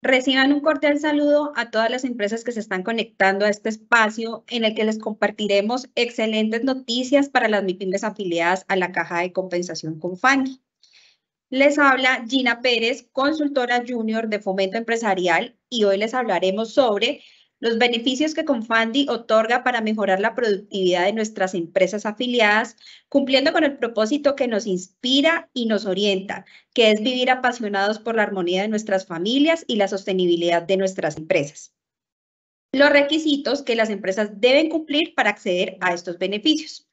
Reciban un cordial saludo a todas las empresas que se están conectando a este espacio en el que les compartiremos excelentes noticias para las MIPIMES afiliadas a la Caja de Compensación FANGI. Les habla Gina Pérez, consultora junior de Fomento Empresarial, y hoy les hablaremos sobre los beneficios que Confundi otorga para mejorar la productividad de nuestras empresas afiliadas, cumpliendo con el propósito que nos inspira y nos orienta, que es vivir apasionados por la armonía de nuestras familias y la sostenibilidad de nuestras empresas. Los requisitos que las empresas deben cumplir para acceder a estos beneficios.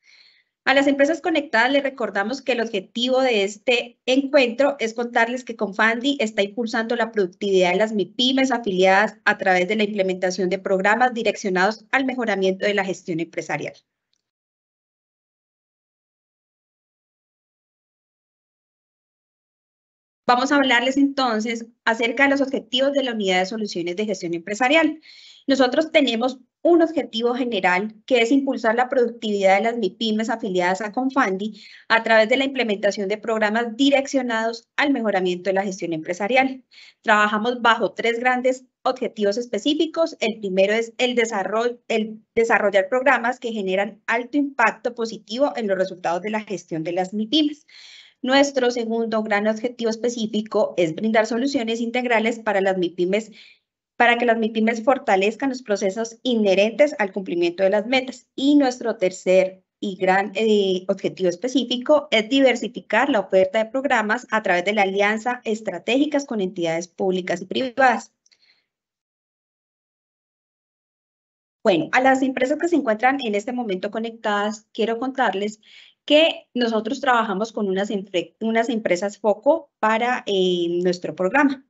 A las empresas conectadas les recordamos que el objetivo de este encuentro es contarles que Confandi está impulsando la productividad de las MIPIMES afiliadas a través de la implementación de programas direccionados al mejoramiento de la gestión empresarial. Vamos a hablarles entonces acerca de los objetivos de la Unidad de Soluciones de Gestión Empresarial. Nosotros tenemos un objetivo general que es impulsar la productividad de las MIPIMES afiliadas a Confandi a través de la implementación de programas direccionados al mejoramiento de la gestión empresarial. Trabajamos bajo tres grandes objetivos específicos. El primero es el, desarrollo, el desarrollar programas que generan alto impacto positivo en los resultados de la gestión de las MIPIMES. Nuestro segundo gran objetivo específico es brindar soluciones integrales para las MIPIMES para que las MIPIMES fortalezcan los procesos inherentes al cumplimiento de las metas. Y nuestro tercer y gran eh, objetivo específico es diversificar la oferta de programas a través de la alianza estratégicas con entidades públicas y privadas. Bueno, a las empresas que se encuentran en este momento conectadas, quiero contarles que nosotros trabajamos con unas, unas empresas foco para eh, nuestro programa.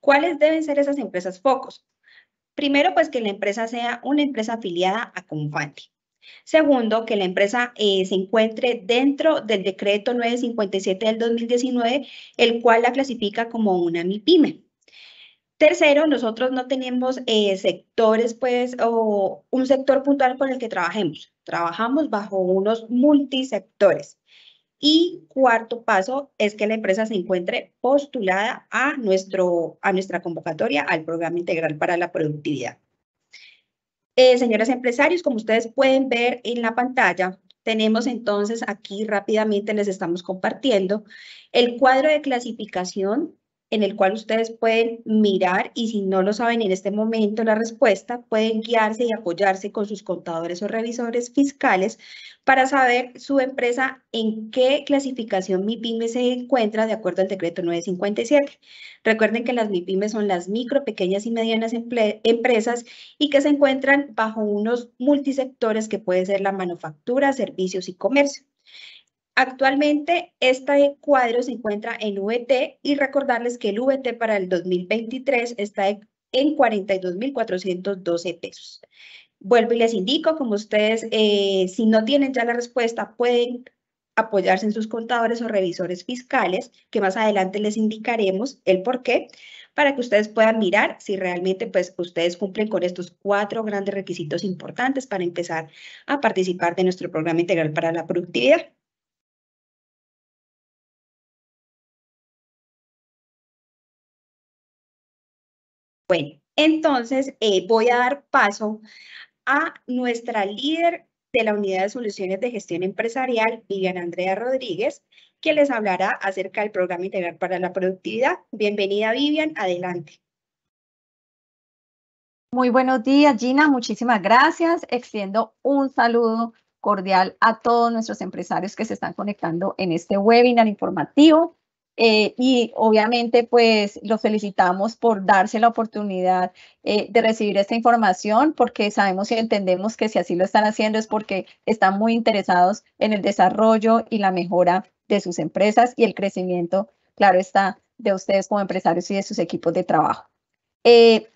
¿Cuáles deben ser esas empresas focos? Primero, pues que la empresa sea una empresa afiliada a Confante. Segundo, que la empresa eh, se encuentre dentro del decreto 957 del 2019, el cual la clasifica como una MIPYME. Tercero, nosotros no tenemos eh, sectores, pues, o un sector puntual con el que trabajemos. Trabajamos bajo unos multisectores. Y cuarto paso es que la empresa se encuentre postulada a, nuestro, a nuestra convocatoria al Programa Integral para la Productividad. Eh, señoras empresarios, como ustedes pueden ver en la pantalla, tenemos entonces aquí rápidamente les estamos compartiendo el cuadro de clasificación en el cual ustedes pueden mirar y si no lo saben en este momento la respuesta, pueden guiarse y apoyarse con sus contadores o revisores fiscales para saber su empresa en qué clasificación MIPYME se encuentra de acuerdo al decreto 957. Recuerden que las MIPYME son las micro, pequeñas y medianas empresas y que se encuentran bajo unos multisectores que puede ser la manufactura, servicios y comercio. Actualmente este cuadro se encuentra en VT y recordarles que el VT para el 2023 está en 42.412 pesos. Vuelvo y les indico, como ustedes, eh, si no tienen ya la respuesta, pueden apoyarse en sus contadores o revisores fiscales, que más adelante les indicaremos el por qué, para que ustedes puedan mirar si realmente pues, ustedes cumplen con estos cuatro grandes requisitos importantes para empezar a participar de nuestro programa integral para la productividad. Bueno, entonces eh, voy a dar paso a nuestra líder de la Unidad de Soluciones de Gestión Empresarial, Vivian Andrea Rodríguez, que les hablará acerca del Programa Integral para la Productividad. Bienvenida, Vivian, adelante. Muy buenos días, Gina. Muchísimas gracias. Extiendo un saludo cordial a todos nuestros empresarios que se están conectando en este webinar informativo. Eh, y obviamente, pues los felicitamos por darse la oportunidad eh, de recibir esta información, porque sabemos y entendemos que si así lo están haciendo es porque están muy interesados en el desarrollo y la mejora de sus empresas y el crecimiento, claro está, de ustedes como empresarios y de sus equipos de trabajo. Eh,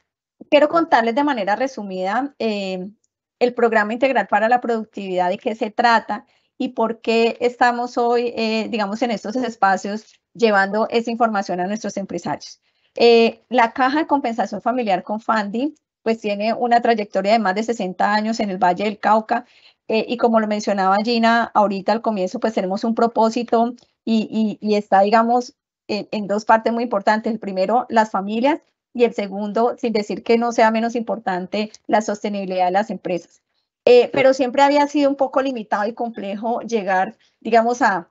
quiero contarles de manera resumida el programa integral para la productividad, de qué se trata y por qué estamos hoy, digamos, en estos espacios llevando esa información a nuestros empresarios. Eh, la caja de compensación familiar con Fundy, pues tiene una trayectoria de más de 60 años en el Valle del Cauca eh, y como lo mencionaba Gina ahorita al comienzo, pues tenemos un propósito y, y, está, digamos, en, dos partes muy importantes. El primero, las familias y el segundo, sin decir que no sea menos importante, la sostenibilidad de las empresas. Eh, pero siempre había sido un poco limitado y complejo llegar, digamos, a,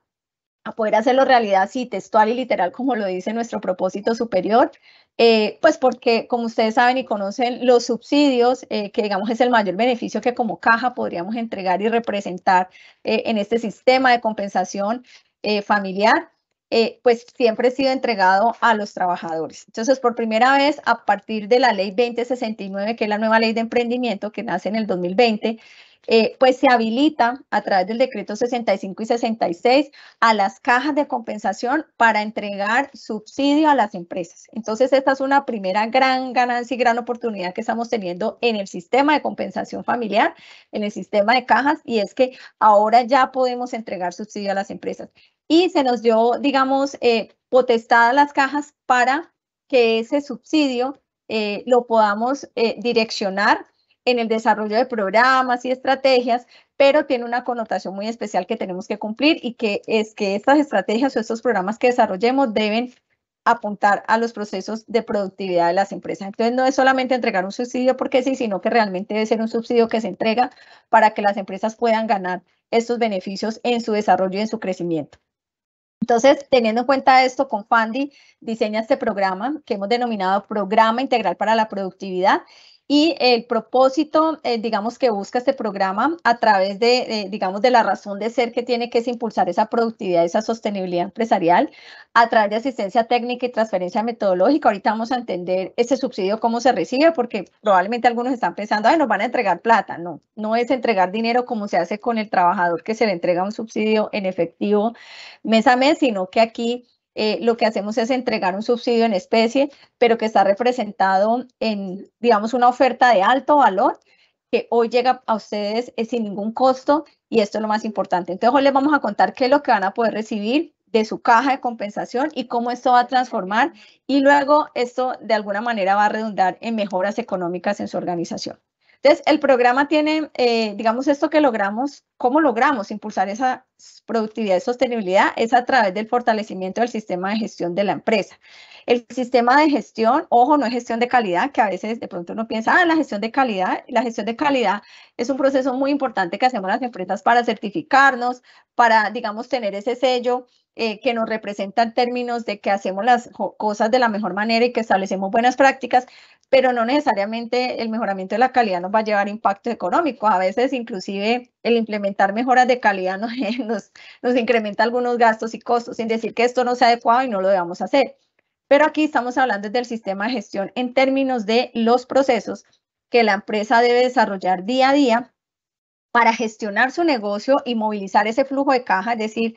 a poder hacerlo realidad sí, textual y literal, como lo dice nuestro propósito superior, eh, pues porque, como ustedes saben y conocen, los subsidios, eh, que digamos es el mayor beneficio que como caja podríamos entregar y representar eh, en este sistema de compensación familiar, pues siempre ha sido entregado a los trabajadores. Entonces, por primera vez, a partir de la ley 2069, que es la nueva ley de emprendimiento que nace en el 2020, eh, pues se habilita a través del decreto 65 y 66 a las cajas de compensación para entregar subsidio a las empresas. Entonces, esta es una primera gran ganancia y gran oportunidad que estamos teniendo en el sistema de compensación familiar, en el sistema de cajas, y es que ahora ya podemos entregar subsidio a las empresas. Y se nos dio, digamos, eh, potestad a las cajas para que ese subsidio eh, lo podamos direccionar en el desarrollo de programas y estrategias, pero tiene una connotación muy especial que tenemos que cumplir y que es que estas estrategias o estos programas que desarrollemos deben apuntar a los procesos de productividad de las empresas. Entonces, no es solamente entregar un subsidio porque sí, sino que realmente debe ser un subsidio que se entrega para que las empresas puedan ganar estos beneficios en su desarrollo y en su crecimiento. Entonces, teniendo en cuenta esto, con Fundy, diseña este programa que hemos denominado Programa Integral para la Productividad y el propósito, eh, digamos, que busca este programa a través de, digamos, de la razón de ser que tiene, que es impulsar esa productividad, esa sostenibilidad empresarial a través de asistencia técnica y transferencia metodológica. Ahorita vamos a entender ese subsidio, cómo se recibe, porque probablemente algunos están pensando, ay, nos van a entregar plata. No, no es entregar dinero como se hace con el trabajador que se le entrega un subsidio en efectivo mes a mes, sino que aquí eh, lo que hacemos es entregar un subsidio en especie, pero que está representado en, digamos, una oferta de alto valor que hoy llega a ustedes eh, sin ningún costo y esto es lo más importante. Entonces hoy les vamos a contar qué es lo que van a poder recibir de su caja de compensación y cómo esto va a transformar y luego esto de alguna manera va a redundar en mejoras económicas en su organización. Entonces, el programa tiene, eh, digamos, esto que logramos, ¿cómo logramos impulsar esa productividad y sostenibilidad? Es a través del fortalecimiento del sistema de gestión de la empresa. El sistema de gestión, ojo, no es gestión de calidad, que a veces de pronto uno piensa, ah, la gestión de calidad, la gestión de calidad es un proceso muy importante que hacemos las empresas para certificarnos, para, digamos, tener ese sello eh, que nos representa en términos de que hacemos las cosas de la mejor manera y que establecemos buenas prácticas, pero no necesariamente el mejoramiento de la calidad nos va a llevar impacto económico. A veces inclusive el implementar mejoras de calidad nos, nos, nos incrementa algunos gastos y costos, sin decir que esto no sea adecuado y no lo debamos hacer. Pero aquí estamos hablando del sistema de gestión en términos de los procesos que la empresa debe desarrollar día a día para gestionar su negocio y movilizar ese flujo de caja, es decir,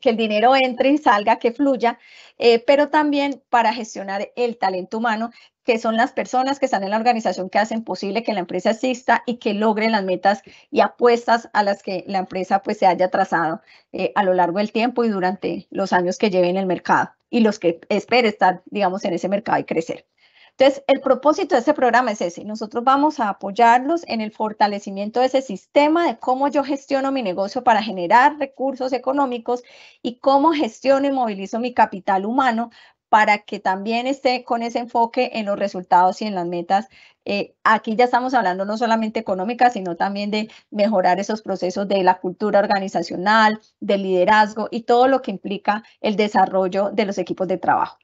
que, el dinero entre y salga, que fluya, eh, pero también para gestionar el talento humano, que son las personas que están en la organización que hacen posible que la empresa exista y que logren las metas y apuestas a las que la empresa pues se haya trazado eh, a lo largo del tiempo y durante los años que lleve en el mercado y los que espere estar, digamos, en ese mercado y crecer. Entonces, el propósito de este programa es ese. Nosotros vamos a apoyarlos en el fortalecimiento de ese sistema de cómo yo gestiono mi negocio para generar recursos económicos y cómo gestiono y movilizo mi capital humano para que también esté con ese enfoque en los resultados y en las metas. Eh, aquí ya estamos hablando no solamente económica, sino también de mejorar esos procesos de la cultura organizacional, de liderazgo y todo lo que implica el desarrollo de los equipos de trabajo.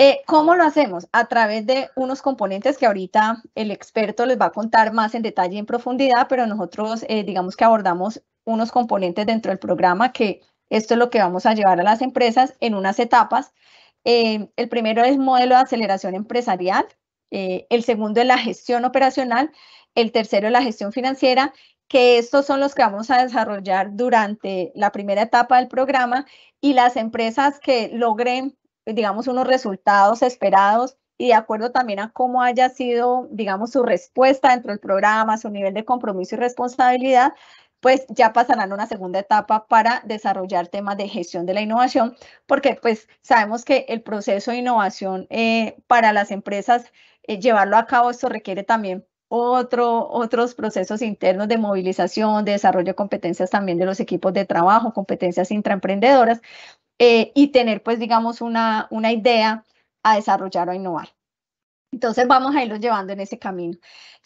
Eh, ¿Cómo lo hacemos? A través de unos componentes que ahorita el experto les va a contar más en detalle y en profundidad, pero nosotros eh, digamos que abordamos unos componentes dentro del programa que esto es lo que vamos a llevar a las empresas en unas etapas. Eh, el primero es modelo de aceleración empresarial, el segundo es la gestión operacional, el tercero es la gestión financiera que estos son los que vamos a desarrollar durante la primera etapa del programa y las empresas que logren eh, digamos, unos resultados esperados y de acuerdo también a cómo haya sido, digamos, su respuesta dentro del programa, su nivel de compromiso y responsabilidad, pues ya pasarán a una segunda etapa para desarrollar temas de gestión de la innovación, porque pues sabemos que el proceso de innovación eh, para las empresas, eh, llevarlo a cabo, esto requiere también otro, otros procesos internos de movilización, de desarrollo de competencias también de los equipos de trabajo, competencias intraemprendedoras. Eh, y tener, pues, digamos, una, una idea a desarrollar o innovar. Entonces vamos a irlos llevando en ese camino.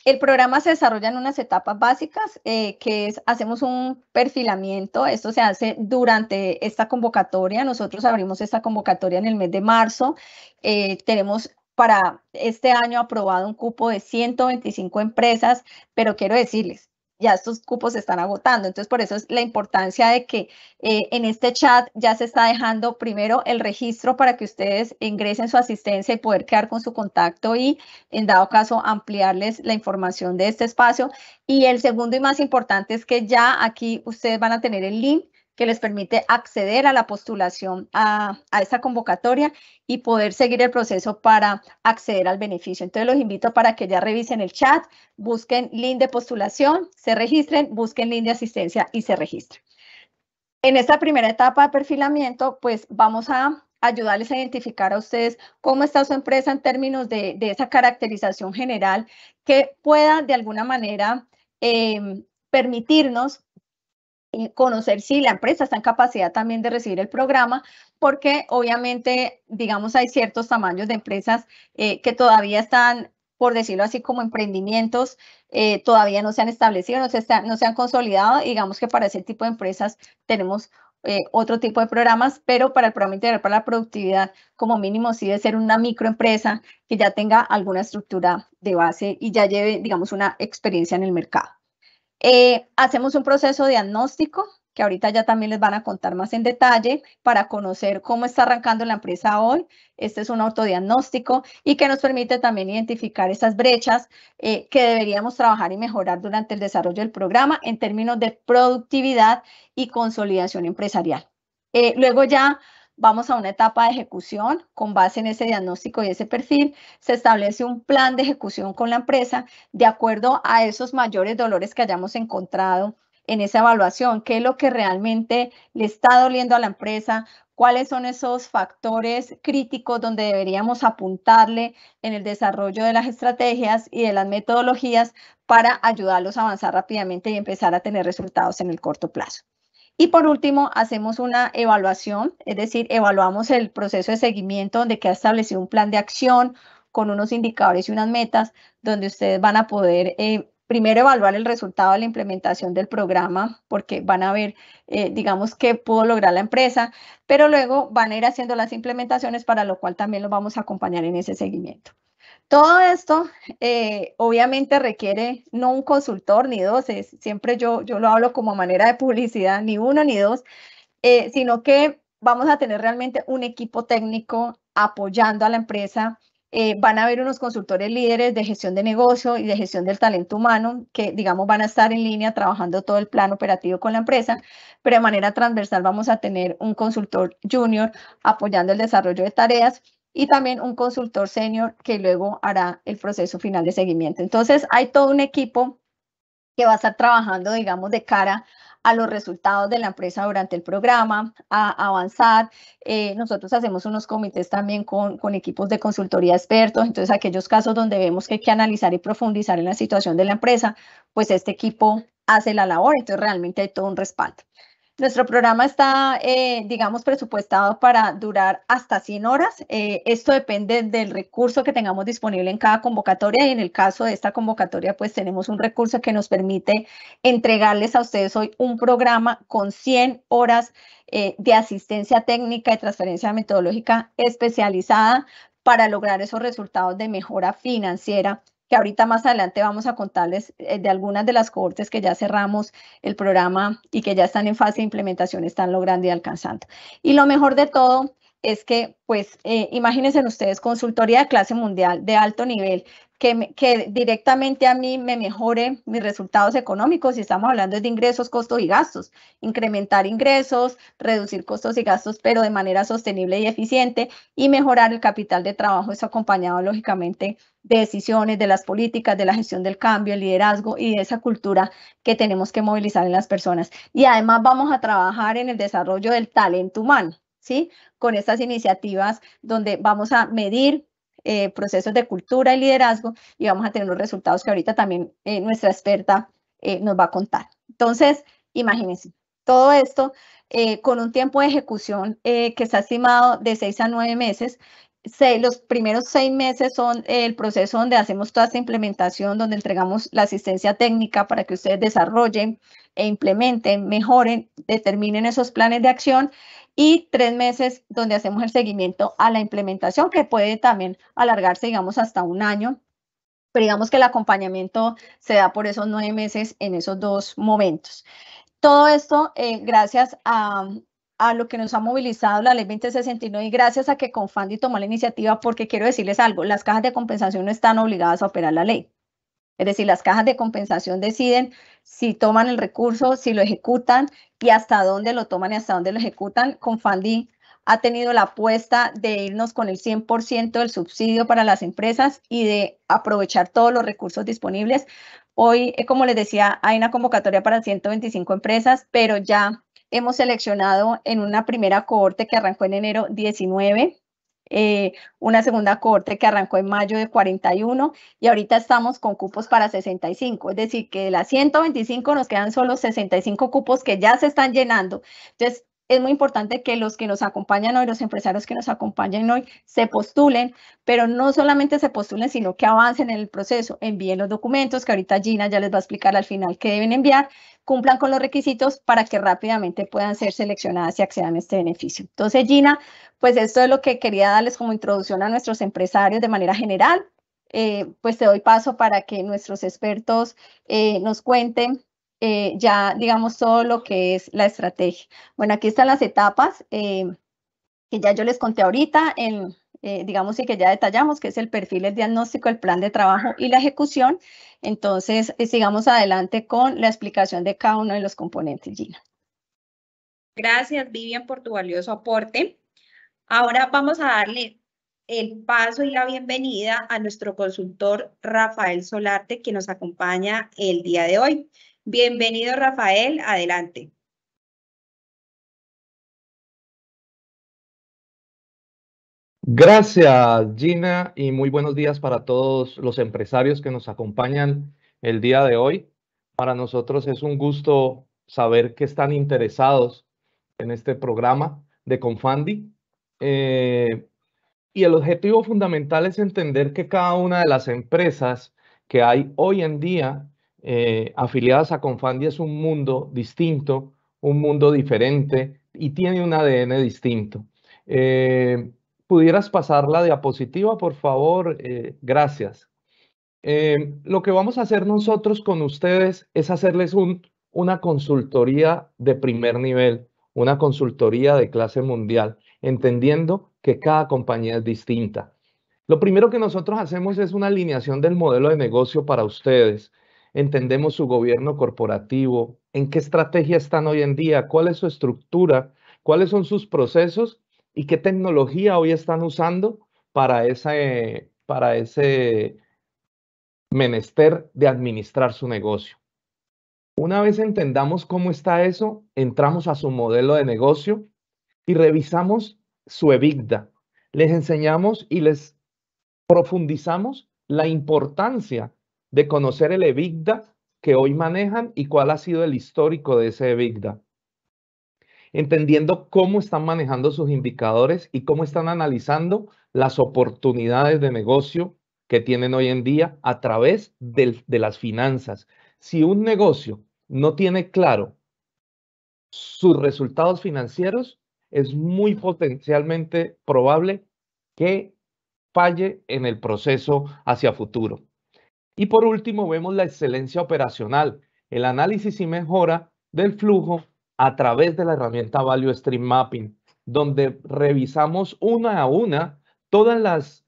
El programa se desarrolla en unas etapas básicas, eh, que es, hacemos un perfilamiento, esto se hace durante esta convocatoria, nosotros abrimos esta convocatoria en el mes de marzo, eh, tenemos para este año aprobado un cupo de 125 empresas, pero quiero decirles, ya estos cupos se están agotando. Entonces, por eso es la importancia de que eh, en este chat ya se está dejando primero el registro para que ustedes ingresen su asistencia y poder quedar con su contacto y, en dado caso, ampliarles la información de este espacio. Y el segundo y más importante es que ya aquí ustedes van a tener el link que les permite acceder a la postulación a, a, esta convocatoria y poder seguir el proceso para acceder al beneficio. Entonces los invito para que ya revisen el chat, busquen link de postulación, se registren, busquen link de asistencia y se registren. En esta primera etapa de perfilamiento, pues vamos a ayudarles a identificar a ustedes cómo está su empresa en términos de, esa caracterización general que pueda de alguna manera eh, permitirnos eh, conocer si la empresa está en capacidad también de recibir el programa, porque obviamente, digamos, hay ciertos tamaños de empresas eh, que todavía están, por decirlo así, como emprendimientos, eh, todavía no se han establecido, no se, han consolidado. Digamos que para ese tipo de empresas tenemos otro tipo de programas, pero para el programa integral para la productividad, como mínimo, sí debe ser una microempresa que ya tenga alguna estructura de base y ya lleve, digamos, una experiencia en el mercado. Eh, hacemos un proceso diagnóstico que ahorita ya también les van a contar más en detalle para conocer cómo está arrancando la empresa hoy. Este es un autodiagnóstico y que nos permite también identificar esas brechas eh, que deberíamos trabajar y mejorar durante el desarrollo del programa en términos de productividad y consolidación empresarial. Eh, luego ya vamos a una etapa de ejecución con base en ese diagnóstico y ese perfil, se establece un plan de ejecución con la empresa de acuerdo a esos mayores dolores que hayamos encontrado en esa evaluación, qué es lo que realmente le está doliendo a la empresa, cuáles son esos factores críticos donde deberíamos apuntarle en el desarrollo de las estrategias y de las metodologías para ayudarlos a avanzar rápidamente y empezar a tener resultados en el corto plazo. Y por último, hacemos una evaluación, es decir, evaluamos el proceso de seguimiento donde queda establecido un plan de acción con unos indicadores y unas metas donde ustedes van a poder eh, primero evaluar el resultado de la implementación del programa porque van a ver, eh, digamos, qué pudo lograr la empresa, pero luego van a ir haciendo las implementaciones para lo cual también los vamos a acompañar en ese seguimiento. Todo esto eh, obviamente requiere no un consultor ni dos, es, siempre yo, yo lo hablo como manera de publicidad, ni uno ni dos, eh, sino que vamos a tener realmente un equipo técnico apoyando a la empresa. Eh, van a haber unos consultores líderes de gestión de negocio y de gestión del talento humano que, digamos, van a estar en línea trabajando todo el plan operativo con la empresa, pero de manera transversal vamos a tener un consultor junior apoyando el desarrollo de tareas y también un consultor senior que luego hará el proceso final de seguimiento. Entonces, hay todo un equipo que va a estar trabajando, digamos, de cara a los resultados de la empresa durante el programa, a avanzar. Eh, nosotros hacemos unos comités también con, con, equipos de consultoría expertos, entonces aquellos casos donde vemos que hay que analizar y profundizar en la situación de la empresa, pues este equipo hace la labor, entonces realmente hay todo un respaldo. Nuestro programa está, eh, digamos, presupuestado para durar hasta 100 horas. Eh, esto depende del recurso que tengamos disponible en cada convocatoria y en el caso de esta convocatoria, pues tenemos un recurso que nos permite entregarles a ustedes hoy un programa con 100 horas eh, de asistencia técnica y transferencia metodológica especializada para lograr esos resultados de mejora financiera que ahorita más adelante vamos a contarles eh, de algunas de las cohortes que ya cerramos el programa y que ya están en fase de implementación, están logrando y alcanzando. Y lo mejor de todo es que, pues, eh, imagínense ustedes, consultoría de clase mundial de alto nivel, que, que, directamente a mí me mejore mis resultados económicos, si estamos hablando de ingresos, costos y gastos, incrementar ingresos, reducir costos y gastos, pero de manera sostenible y eficiente, y mejorar el capital de trabajo, eso acompañado lógicamente de decisiones, de las políticas, de la gestión del cambio, el liderazgo y de esa cultura que tenemos que movilizar en las personas. Y además vamos a trabajar en el desarrollo del talento humano con estas iniciativas donde vamos a medir eh, procesos de cultura y liderazgo y vamos a tener los resultados que ahorita también eh, nuestra experta eh, nos va a contar. Entonces, imagínense, todo esto con un tiempo de ejecución que está estimado de seis a nueve meses. los primeros seis meses son el proceso donde hacemos toda esta implementación, donde entregamos la asistencia técnica para que ustedes desarrollen e implementen, mejoren, determinen esos planes de acción y tres meses donde hacemos el seguimiento a la implementación, que puede también alargarse, digamos, hasta un año. Pero digamos que el acompañamiento se da por esos nueve meses en esos dos momentos. Todo esto eh, gracias a, a lo que nos ha movilizado la ley 2069 y gracias a que Confandi tomó la iniciativa, porque quiero decirles algo, las cajas de compensación no están obligadas a operar la ley. Es decir, las cajas de compensación deciden si toman el recurso, si lo ejecutan y hasta dónde lo toman y hasta dónde lo ejecutan. Con Fundy ha tenido la apuesta de irnos con el 100% del subsidio para las empresas y de aprovechar todos los recursos disponibles. Hoy, eh, como les decía, hay una convocatoria para 125 empresas, pero ya hemos seleccionado en una primera cohorte que arrancó en enero 19 eh, una segunda corte que arrancó en mayo de 41 y ahorita estamos con cupos para 65, es decir, que de las 125 nos quedan solo 65 cupos que ya se están llenando. Entonces, es muy importante que los que nos acompañan hoy, los empresarios que nos acompañan hoy, se postulen, pero no solamente se postulen, sino que avancen en el proceso, envíen los documentos, que ahorita Gina ya les va a explicar al final que deben enviar, cumplan con los requisitos para que rápidamente puedan ser seleccionadas y accedan a este beneficio. Entonces, Gina, pues esto es lo que quería darles como introducción a nuestros empresarios de manera general. Eh, pues te doy paso para que nuestros expertos eh, nos cuenten eh, ya digamos todo lo que es la estrategia. Bueno, aquí están las etapas eh, que ya yo les conté ahorita, en, eh, digamos y que ya detallamos, que es el perfil, el diagnóstico, el plan de trabajo y la ejecución. Entonces, sigamos adelante con la explicación de cada uno de los componentes, Gina. Gracias, Vivian, por tu valioso aporte. Ahora vamos a darle el paso y la bienvenida a nuestro consultor Rafael Solarte, que nos acompaña el día de hoy. Bienvenido, Rafael. Adelante. Gracias, Gina, y muy buenos días para todos los empresarios que nos acompañan el día de hoy. Para nosotros es un gusto saber que están interesados en este programa de Confundi. Eh, y el objetivo fundamental es entender que cada una de las empresas que hay hoy en día eh, afiliadas a Confandi, es un mundo distinto, un mundo diferente y tiene un ADN distinto. Eh, ¿Pudieras pasar la diapositiva, por favor? Eh, gracias. lo que vamos a hacer nosotros con ustedes es hacerles una consultoría de primer nivel, una consultoría de clase mundial, entendiendo que cada compañía es distinta. Lo primero que nosotros hacemos es una alineación del modelo de negocio para ustedes entendemos su gobierno corporativo, en qué estrategia están hoy en día, cuál es su estructura, cuáles son sus procesos y qué tecnología hoy están usando para ese, para ese menester de administrar su negocio. Una vez entendamos cómo está eso, entramos a su modelo de negocio y revisamos su EBITDA. Les enseñamos y les profundizamos la importancia de conocer el EBITDA que hoy manejan y cuál ha sido el histórico de ese EBITDA. Entendiendo cómo están manejando sus indicadores y cómo están analizando las oportunidades de negocio que tienen hoy en día a través de, de las finanzas. Si un negocio no tiene claro sus resultados financieros, es muy potencialmente probable que falle en el proceso hacia futuro. Y por último, vemos la excelencia operacional, el análisis y mejora del flujo a través de la herramienta Value Stream Mapping, donde revisamos una a una todas las...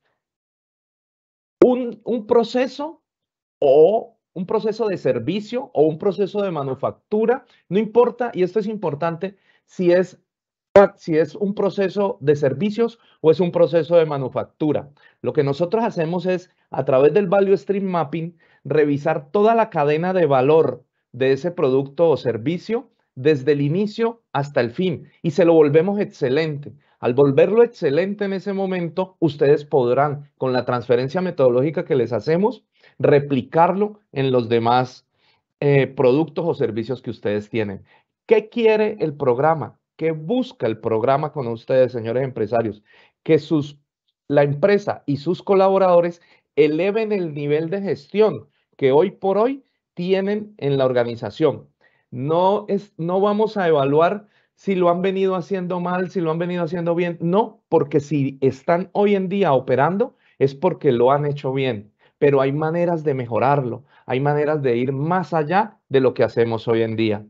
un, un proceso o un proceso de servicio o un proceso de manufactura, no importa, y esto es importante, si es si es un proceso de servicios o es un proceso de manufactura. Lo que nosotros hacemos es, a través del Value Stream Mapping, revisar toda la cadena de valor de ese producto o servicio desde el inicio hasta el fin y se lo volvemos excelente. Al volverlo excelente en ese momento, ustedes podrán, con la transferencia metodológica que les hacemos, replicarlo en los demás eh, productos o servicios que ustedes tienen. ¿Qué quiere el programa? ¿Qué busca el programa con ustedes, señores empresarios? Que sus, la empresa y sus colaboradores eleven el nivel de gestión que hoy por hoy tienen en la organización. No, es, no vamos a evaluar si lo han venido haciendo mal, si lo han venido haciendo bien. No, porque si están hoy en día operando es porque lo han hecho bien, pero hay maneras de mejorarlo, hay maneras de ir más allá de lo que hacemos hoy en día.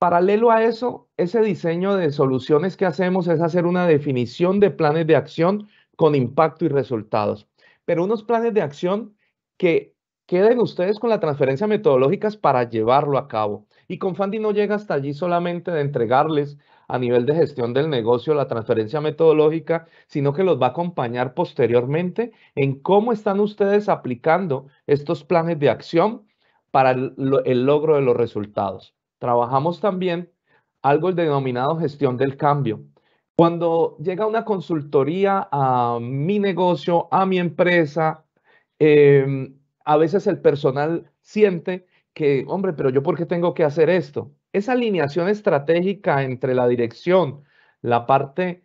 Paralelo a eso, ese diseño de soluciones que hacemos es hacer una definición de planes de acción con impacto y resultados. Pero unos planes de acción que queden ustedes con la transferencia metodológica para llevarlo a cabo. Y Confandi no llega hasta allí solamente de entregarles a nivel de gestión del negocio la transferencia metodológica, sino que los va a acompañar posteriormente en cómo están ustedes aplicando estos planes de acción para el logro de los resultados. Trabajamos también algo denominado gestión del cambio. Cuando llega una consultoría a mi negocio, a mi empresa, em, a veces el personal siente que, hombre, pero yo por qué tengo que hacer esto? Esa alineación estratégica entre la dirección, la parte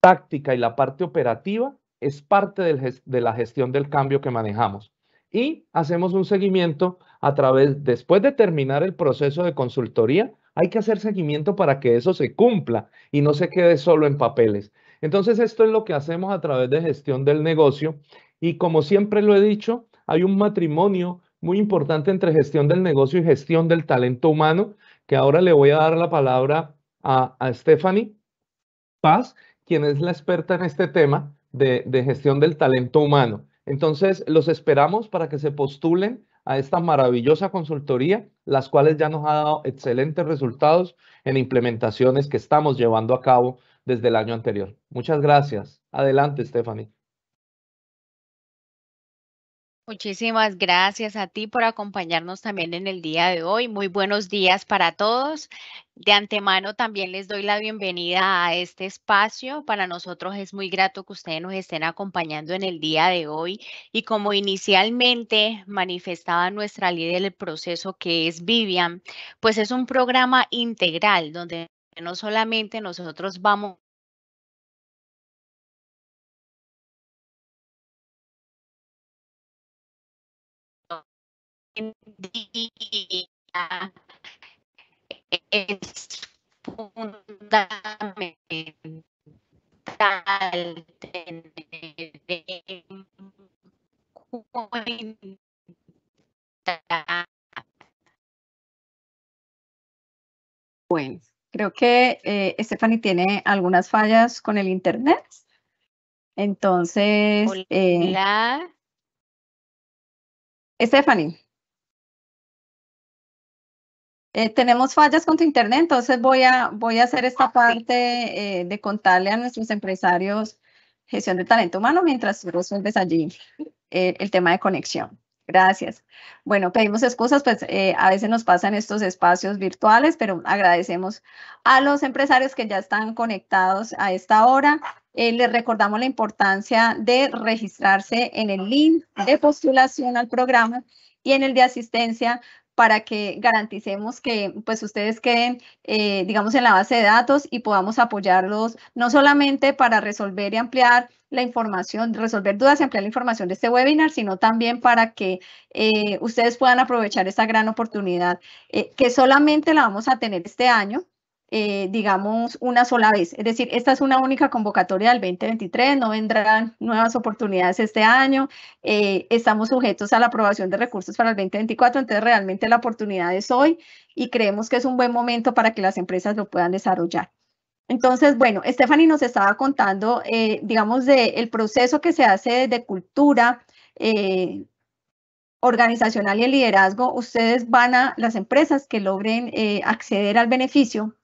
táctica y la parte operativa es parte de la gestión del cambio que manejamos. Y hacemos un seguimiento a través, después de terminar el proceso de consultoría, hay que hacer seguimiento para que eso se cumpla y no se quede solo en papeles. Entonces, esto es lo que hacemos a través de gestión del negocio y como siempre lo he dicho, hay un matrimonio muy importante entre gestión del negocio y gestión del talento humano, que ahora le voy a dar la palabra a, a Stephanie Paz, quien es la experta en este tema de, de gestión del talento humano. Entonces, los esperamos para que se postulen a esta maravillosa consultoría, las cuales ya nos ha dado excelentes resultados en implementaciones que estamos llevando a cabo desde el año anterior. Muchas gracias. Adelante, Stephanie. Muchísimas gracias a ti por acompañarnos también en el día de hoy. Muy buenos días para todos. De antemano también les doy la bienvenida a este espacio. Para nosotros es muy grato que ustedes nos estén acompañando en el día de hoy. Y como inicialmente manifestaba nuestra líder del proceso, que es Vivian, pues es un programa integral donde no solamente nosotros vamos Bueno, creo que eh, Stephanie tiene algunas fallas con el internet. Entonces, Hola. Eh, Stephanie. Eh, tenemos fallas con tu internet, entonces voy a, voy a hacer esta ah, parte eh, de contarle a nuestros empresarios gestión de talento humano mientras tú, resuelves allí eh, el tema de conexión. Gracias. Bueno, pedimos excusas, pues a veces nos pasan estos espacios virtuales, pero agradecemos a los empresarios que ya están conectados a esta hora. les recordamos la importancia de registrarse en el link de postulación al programa y en el de asistencia para que garanticemos que pues ustedes queden, eh, digamos, en la base de datos y podamos apoyarlos no solamente para resolver y ampliar la información, resolver dudas y ampliar la información de este webinar, sino también para que eh, ustedes puedan aprovechar esta gran oportunidad eh, que solamente la vamos a tener este año, eh, digamos, una sola vez. Es decir, esta es una única convocatoria del 2023, no vendrán nuevas oportunidades este año, eh, estamos sujetos a la aprobación de recursos para el 2024, entonces realmente la oportunidad es hoy y creemos que es un buen momento para que las empresas lo puedan desarrollar. Entonces, bueno, Stephanie nos estaba contando, eh, digamos, del proceso que se hace de cultura organizacional y el liderazgo. Ustedes van a las empresas que logren acceder al beneficio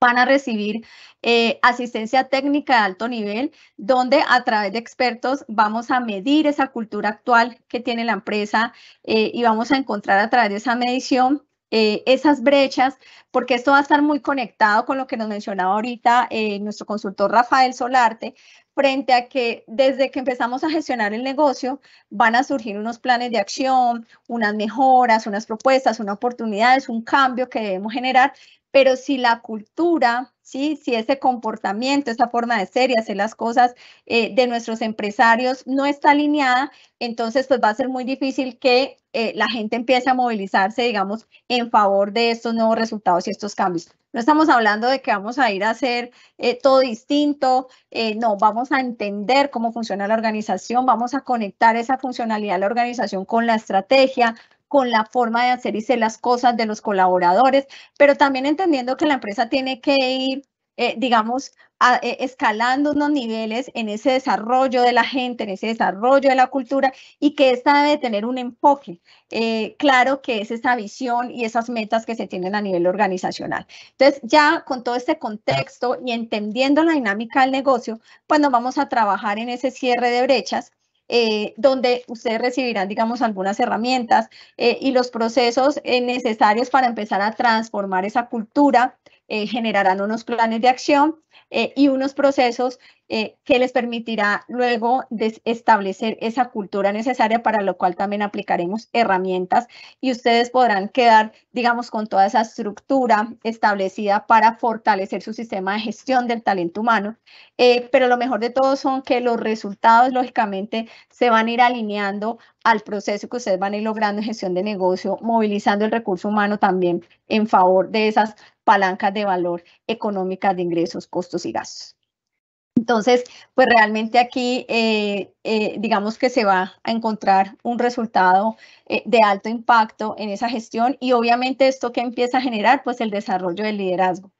van a recibir eh, asistencia técnica de alto nivel, donde a través de expertos vamos a medir esa cultura actual que tiene la empresa eh, y vamos a encontrar a través de esa medición eh, esas brechas, porque esto va a estar muy conectado con lo que nos mencionaba ahorita nuestro consultor Rafael Solarte, frente a que desde que empezamos a gestionar el negocio van a surgir unos planes de acción, unas mejoras, unas propuestas, unas oportunidades, un cambio que debemos generar pero si la cultura, ¿sí? si ese comportamiento, esa forma de ser y hacer las cosas eh, de nuestros empresarios no está alineada, entonces pues va a ser muy difícil que eh, la gente empiece a movilizarse, digamos, en favor de estos nuevos resultados y estos cambios. No estamos hablando de que vamos a ir a hacer eh, todo distinto, no, vamos a entender cómo funciona la organización, vamos a conectar esa funcionalidad de la organización con la estrategia, con la forma de hacer y hacer las cosas de los colaboradores, pero también entendiendo que la empresa tiene que ir, eh, digamos, eh, escalando unos niveles en ese desarrollo de la gente, en ese desarrollo de la cultura y que esta debe tener un enfoque eh, claro que es esa visión y esas metas que se tienen a nivel organizacional. Entonces, ya con todo este contexto y entendiendo la dinámica del negocio, pues nos vamos a trabajar en ese cierre de brechas eh, donde ustedes recibirán, digamos, algunas herramientas eh, y los procesos eh, necesarios para empezar a transformar esa cultura eh, generarán unos planes de acción eh, y unos procesos eh, que les permitirá luego establecer esa cultura necesaria para lo cual también aplicaremos herramientas y ustedes podrán quedar, digamos, con toda esa estructura establecida para fortalecer su sistema de gestión del talento humano. pero lo mejor de todo son que los resultados, lógicamente, se van a ir alineando al proceso que ustedes van a ir logrando en gestión de negocio, movilizando el recurso humano también en favor de esas palancas de valor económicas de ingresos, costos y gastos. Entonces, pues realmente aquí eh, eh, digamos que se va a encontrar un resultado eh, de alto impacto en esa gestión y obviamente esto que empieza a generar, pues el desarrollo del liderazgo.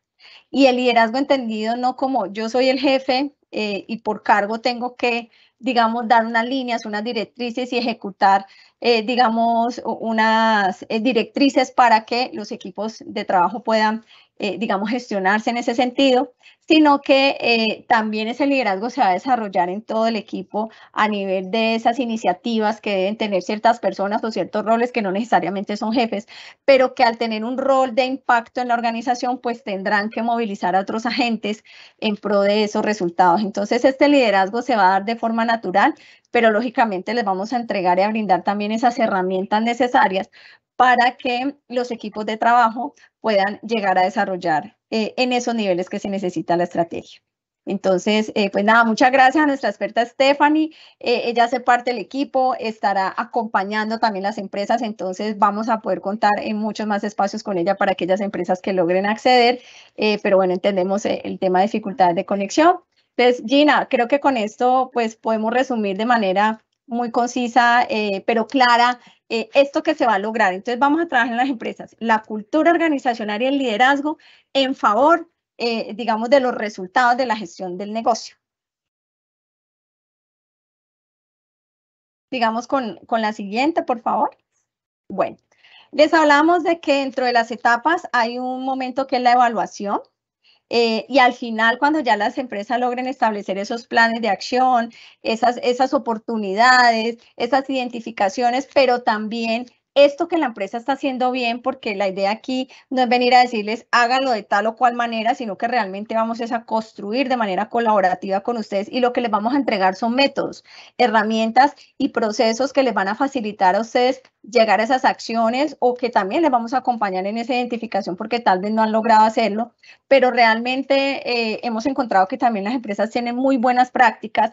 Y el liderazgo entendido no como yo soy el jefe y por cargo tengo que digamos, dar unas líneas, unas directrices y ejecutar eh, digamos, unas eh, directrices para que los equipos de trabajo puedan, eh, digamos, gestionarse en ese sentido, sino que también ese liderazgo se va a desarrollar en todo el equipo a nivel de esas iniciativas que deben tener ciertas personas o ciertos roles que no necesariamente son jefes, pero que al tener un rol de impacto en la organización, pues tendrán que movilizar a otros agentes en pro de esos resultados. Entonces, este liderazgo se va a dar de forma natural, pero lógicamente les vamos a entregar y a brindar también esas herramientas necesarias para que los equipos de trabajo puedan llegar a desarrollar eh, en esos niveles que se necesita la estrategia. Entonces, eh, pues nada, muchas gracias a nuestra experta Stephanie. Eh, ella hace parte del equipo, estará acompañando también las empresas, entonces vamos a poder contar en muchos más espacios con ella para aquellas empresas que logren acceder, pero bueno, entendemos el tema de dificultades de conexión. Entonces, Gina, creo que con esto pues podemos resumir de manera muy concisa, eh, pero clara, eh, esto que se va a lograr. Entonces, vamos a trabajar en las empresas, la cultura organizacional y el liderazgo en favor, eh, digamos, de los resultados de la gestión del negocio. Digamos con la siguiente, por favor. Bueno, les hablamos de que dentro de las etapas hay un momento que es la evaluación, eh, y al final, cuando ya las empresas logren establecer esos planes de acción, esas, esas oportunidades, esas identificaciones, pero también esto que la empresa está haciendo bien, porque la idea aquí no es venir a decirles hágalo de tal o cual manera, sino que realmente vamos a construir de manera colaborativa con ustedes y lo que les vamos a entregar son métodos, herramientas y procesos que les van a facilitar a ustedes llegar a esas acciones o que también les vamos a acompañar en esa identificación porque tal vez no han logrado hacerlo, pero realmente eh, hemos encontrado que también las empresas tienen muy buenas prácticas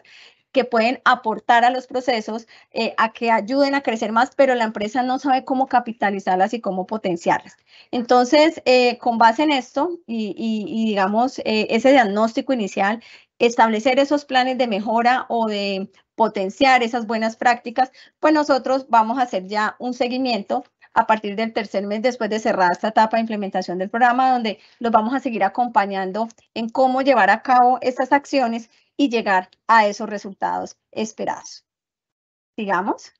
que pueden aportar a los procesos, eh, a que ayuden a crecer más, pero la empresa no sabe cómo capitalizarlas y cómo potenciarlas. Entonces, eh, con base en esto y, digamos eh, ese diagnóstico inicial, establecer esos planes de mejora o de potenciar esas buenas prácticas, pues nosotros vamos a hacer ya un seguimiento a partir del tercer mes después de cerrar esta etapa de implementación del programa, donde los vamos a seguir acompañando en cómo llevar a cabo estas acciones y llegar a esos resultados esperados. Sigamos.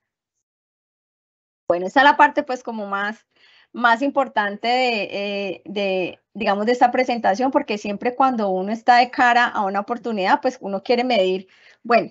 Bueno, esta es la parte pues como más, más importante eh, de, digamos, de esta presentación, porque siempre cuando uno está de cara a una oportunidad, pues uno quiere medir, bueno,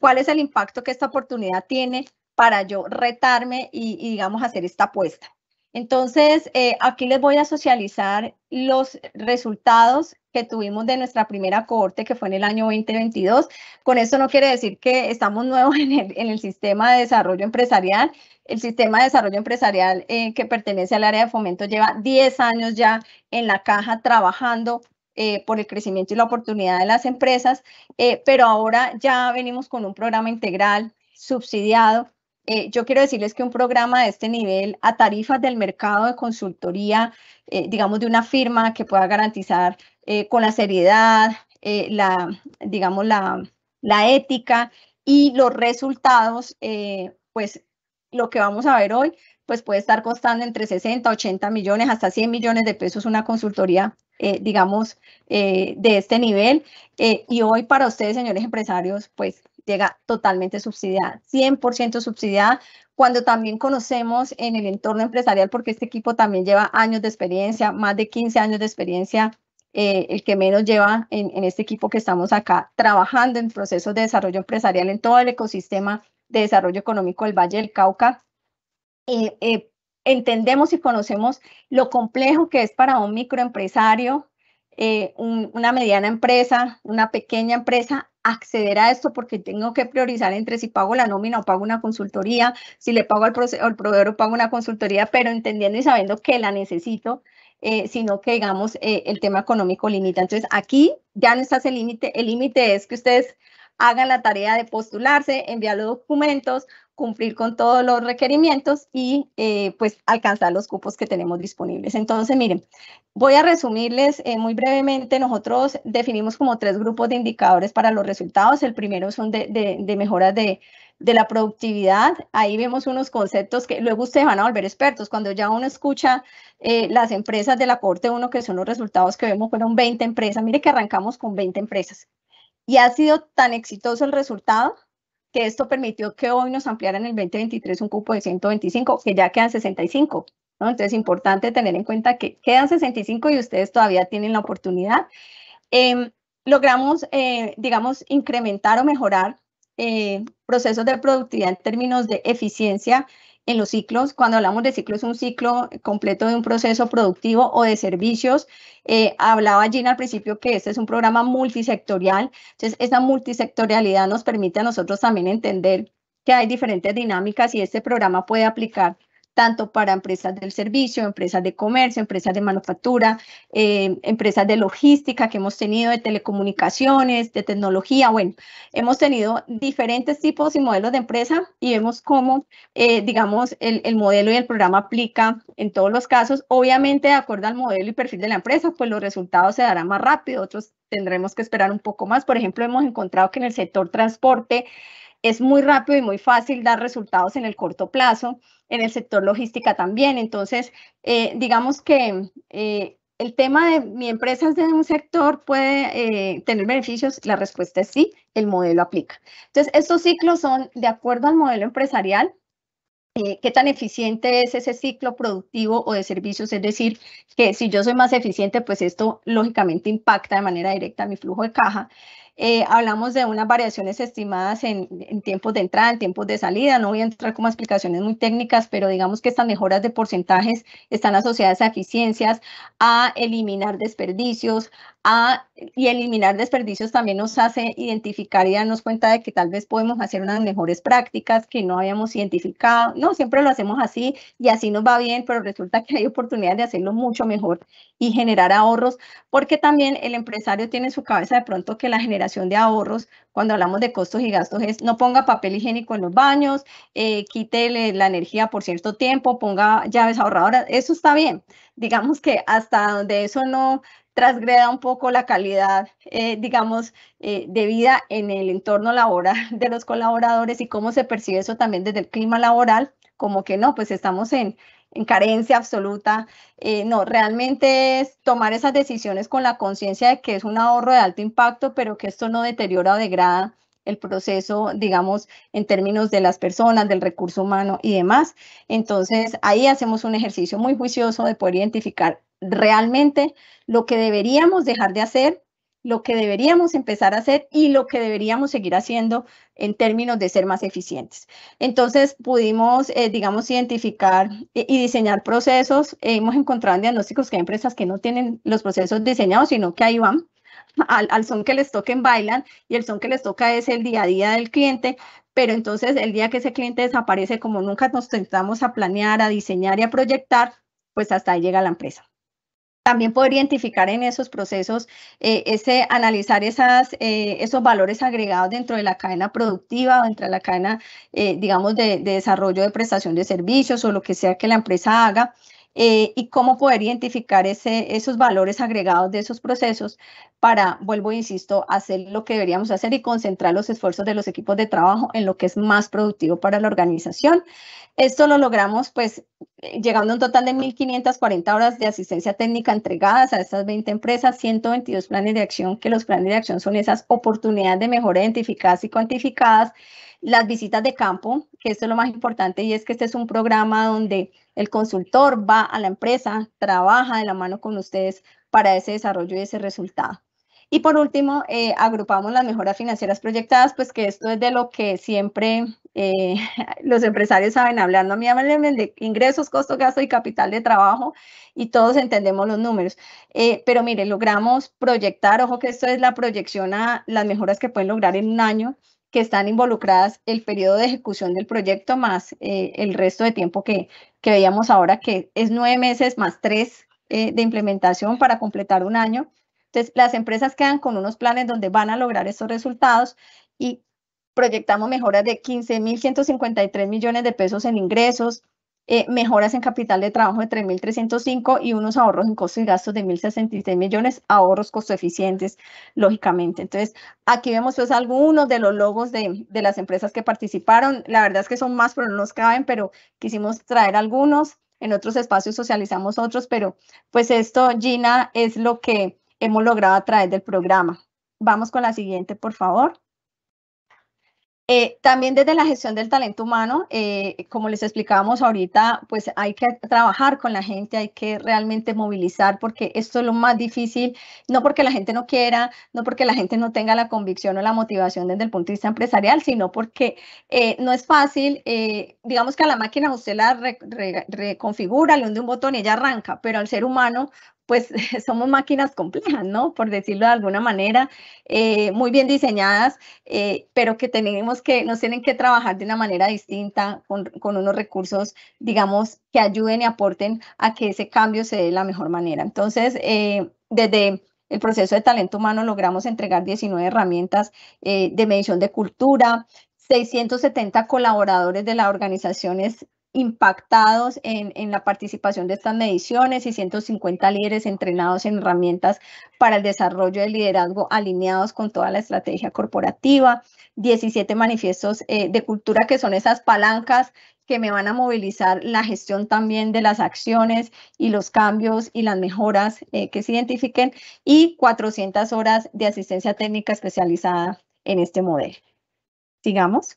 ¿cuál es el impacto que esta oportunidad tiene para yo retarme y, digamos, hacer esta apuesta? Entonces, eh, aquí les voy a socializar los resultados que tuvimos de nuestra primera cohorte, que fue en el año 2022. Con eso no quiere decir que estamos nuevos en el, en el sistema de desarrollo empresarial. El sistema de desarrollo empresarial eh, que pertenece al área de fomento lleva 10 años ya en la caja trabajando eh, por el crecimiento y la oportunidad de las empresas, eh, pero ahora ya venimos con un programa integral subsidiado eh, yo quiero decirles que un programa de este nivel a tarifas del mercado de consultoría, eh, digamos, de una firma que pueda garantizar eh, con la seriedad, la, digamos, la, la, ética y los resultados, pues lo que vamos a ver hoy, pues puede estar costando entre 60, 80 millones, hasta 100 millones de pesos una consultoría, digamos, de este nivel. y hoy para ustedes, señores empresarios, pues llega totalmente subsidiada, 100% subsidiada, cuando también conocemos en el entorno empresarial, porque este equipo también lleva años de experiencia, más de 15 años de experiencia, eh, el que menos lleva en, este equipo que estamos acá trabajando en procesos de desarrollo empresarial en todo el ecosistema de desarrollo económico del Valle del Cauca. Eh, eh, entendemos y conocemos lo complejo que es para un microempresario eh, una mediana empresa, una pequeña empresa, acceder a esto porque tengo que priorizar entre si pago la nómina o pago una consultoría, si le pago al, proveedor o pago una consultoría, pero entendiendo y sabiendo que la necesito, eh, sino que digamos eh, el tema económico limita. Entonces aquí ya no está ese límite, el límite es que ustedes hagan la tarea de postularse, enviar los documentos, cumplir con todos los requerimientos y eh, pues alcanzar los cupos que tenemos disponibles. Entonces, miren, voy a resumirles eh, muy brevemente. Nosotros definimos como tres grupos de indicadores para los resultados. El primero son de, de, mejoras de, la productividad. Ahí vemos unos conceptos que luego ustedes van a volver expertos. Cuando ya uno escucha eh, las empresas de la corte 1, que son los resultados que vemos, fueron 20 empresas. Mire que arrancamos con 20 empresas. Y ha sido tan exitoso el resultado que esto permitió que hoy nos ampliaran el 2023 un cupo de 125, que ya quedan 65. ¿no? Entonces, es importante tener en cuenta que quedan 65 y ustedes todavía tienen la oportunidad. Em, logramos, eh, digamos, incrementar o mejorar eh, procesos de productividad en términos de eficiencia en los ciclos, cuando hablamos de ciclo es un ciclo completo de un proceso productivo o de servicios. Eh, hablaba Gina al principio que este es un programa multisectorial, entonces esa multisectorialidad nos permite a nosotros también entender que hay diferentes dinámicas y este programa puede aplicar tanto para empresas del servicio, empresas de comercio, empresas de manufactura, eh, empresas de logística que hemos tenido, de telecomunicaciones, de tecnología. Bueno, hemos tenido diferentes tipos y modelos de empresa y vemos cómo, eh, digamos, el, el, modelo y el programa aplica en todos los casos. Obviamente, de acuerdo al modelo y perfil de la empresa, pues los resultados se darán más rápido, otros tendremos que esperar un poco más. Por ejemplo, hemos encontrado que en el sector transporte, es muy rápido y muy fácil dar resultados en el corto plazo, en el sector logística también. Entonces, eh, digamos que eh, el tema de mi empresa es de un sector, puede eh, tener beneficios, la respuesta es sí, el modelo aplica. Entonces, estos ciclos son de acuerdo al modelo empresarial, qué tan eficiente es ese ciclo productivo o de servicios, es decir, que si yo soy más eficiente, pues esto lógicamente impacta de manera directa mi flujo de caja. Eh, hablamos de unas variaciones estimadas en, en, tiempos de entrada, en tiempos de salida. No voy a entrar como explicaciones muy técnicas, pero digamos que estas mejoras de porcentajes están asociadas a eficiencias, a eliminar desperdicios, Ah, y eliminar desperdicios también nos hace identificar y darnos cuenta de que tal vez podemos hacer unas mejores prácticas que no habíamos identificado. No, siempre lo hacemos así y así nos va bien, pero resulta que hay oportunidad de hacerlo mucho mejor y generar ahorros, porque también el empresario tiene en su cabeza de pronto que la generación de ahorros, cuando hablamos de costos y gastos, es no ponga papel higiénico en los baños, eh, quite la energía por cierto tiempo, ponga llaves ahorradoras. Eso está bien. Digamos que hasta donde eso no transgreda un poco la calidad, eh, digamos, eh, de vida en el entorno laboral de los colaboradores y cómo se percibe eso también desde el clima laboral, como que no, pues estamos en, carencia absoluta. Eh, no, realmente es tomar esas decisiones con la conciencia de que es un ahorro de alto impacto, pero que esto no deteriora o degrada el proceso, digamos, en términos de las personas, del recurso humano y demás. Entonces, ahí hacemos un ejercicio muy juicioso de poder identificar realmente lo que deberíamos dejar de hacer, lo que deberíamos empezar a hacer y lo que deberíamos seguir haciendo en términos de ser más eficientes. Entonces pudimos, eh, digamos, identificar y diseñar procesos. hemos encontrado en diagnósticos que hay empresas que no tienen los procesos diseñados, sino que ahí van al, son que les toquen bailan y el son que les toca es el día a día del cliente, pero entonces el día que ese cliente desaparece, como nunca nos tentamos a planear, a diseñar y a proyectar, pues hasta ahí llega la empresa. También poder identificar en esos procesos, eh, ese, analizar esas, eh, esos valores agregados dentro de la cadena productiva o dentro de la cadena, eh, digamos, de desarrollo de prestación de servicios o lo que sea que la empresa haga eh, y cómo poder identificar esos valores agregados de esos procesos para, vuelvo e insisto, hacer lo que deberíamos hacer y concentrar los esfuerzos de los equipos de trabajo en lo que es más productivo para la organización. Esto lo logramos pues eh, llegando a un total de 1.540 horas de asistencia técnica entregadas a estas 20 empresas, 122 planes de acción, que los planes de acción son esas oportunidades de mejora identificadas y cuantificadas las visitas de campo, que esto es lo más importante, y es que este es un programa donde el consultor va a la empresa, trabaja de la mano con ustedes para ese desarrollo y ese resultado. Y por último, eh, agrupamos las mejoras financieras proyectadas, pues que esto es de lo que siempre eh, los empresarios saben hablando no me de ingresos, costo, gasto y capital de trabajo y todos entendemos los números. Eh, pero mire, logramos proyectar, ojo que esto es la proyección a las mejoras que pueden lograr en un año, que están involucradas el periodo de ejecución del proyecto más eh, el resto de tiempo que, que, veíamos ahora, que es nueve meses más tres eh, de implementación para completar un año. Entonces, las empresas quedan con unos planes donde van a lograr estos resultados y proyectamos mejoras de 15.153 millones de pesos en ingresos, eh, mejoras en capital de trabajo de 3.305 y unos ahorros en costos y gastos de 1.066 millones, ahorros costo eficientes, lógicamente. Entonces, aquí vemos pues algunos de los logos de, de las empresas que participaron. La verdad es que son más, pero no nos caben, pero quisimos traer algunos. En otros espacios socializamos otros, pero pues esto, Gina, es lo que hemos logrado a través del programa. Vamos con la siguiente, por favor. Eh, también desde la gestión del talento humano, eh, como les explicábamos ahorita, pues hay que trabajar con la gente, hay que realmente movilizar porque esto es lo más difícil, no porque la gente no quiera, no porque la gente no tenga la convicción o la motivación desde el punto de vista empresarial, sino porque eh, no es fácil, digamos que a la máquina usted la reconfigura, le hunde un botón y ella arranca, pero al ser humano pues somos máquinas complejas, ¿no? Por decirlo de alguna manera, eh, muy bien diseñadas, eh, pero que tenemos que, nos tienen que trabajar de una manera distinta, con, unos recursos, digamos, que ayuden y aporten a que ese cambio se dé de la mejor manera. Entonces, eh, desde el proceso de talento humano logramos entregar 19 herramientas de medición de cultura, 670 colaboradores de las organizaciones impactados en, la participación de estas mediciones y 150 líderes entrenados en herramientas para el desarrollo del liderazgo alineados con toda la estrategia corporativa, 17 manifiestos eh, de cultura que son esas palancas que me van a movilizar la gestión también de las acciones y los cambios y las mejoras eh, que se identifiquen y 400 horas de asistencia técnica especializada en este modelo. Sigamos.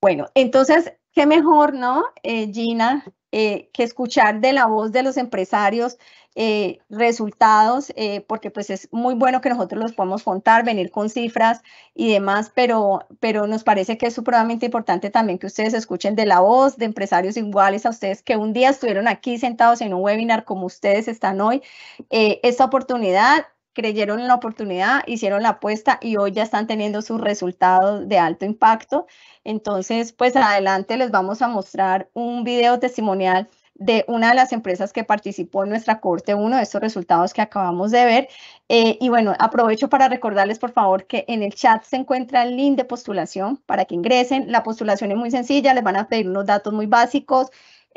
Bueno, entonces, qué mejor, ¿no, eh, Gina, eh, que escuchar de la voz de los empresarios eh, resultados, porque pues es muy bueno que nosotros los podamos contar, venir con cifras y demás, pero, pero nos parece que es supremamente importante también que ustedes escuchen de la voz de empresarios iguales a ustedes que un día estuvieron aquí sentados en un webinar como ustedes están hoy, esta oportunidad creyeron en la oportunidad, hicieron la apuesta y hoy ya están teniendo sus resultados de alto impacto. Entonces, pues adelante les vamos a mostrar un video testimonial de una de las empresas que participó en nuestra corte, uno de estos resultados que acabamos de ver. Eh, y bueno, aprovecho para recordarles, por favor, que en el chat se encuentra el link de postulación para que ingresen. La postulación es muy sencilla, les van a pedir unos datos muy básicos,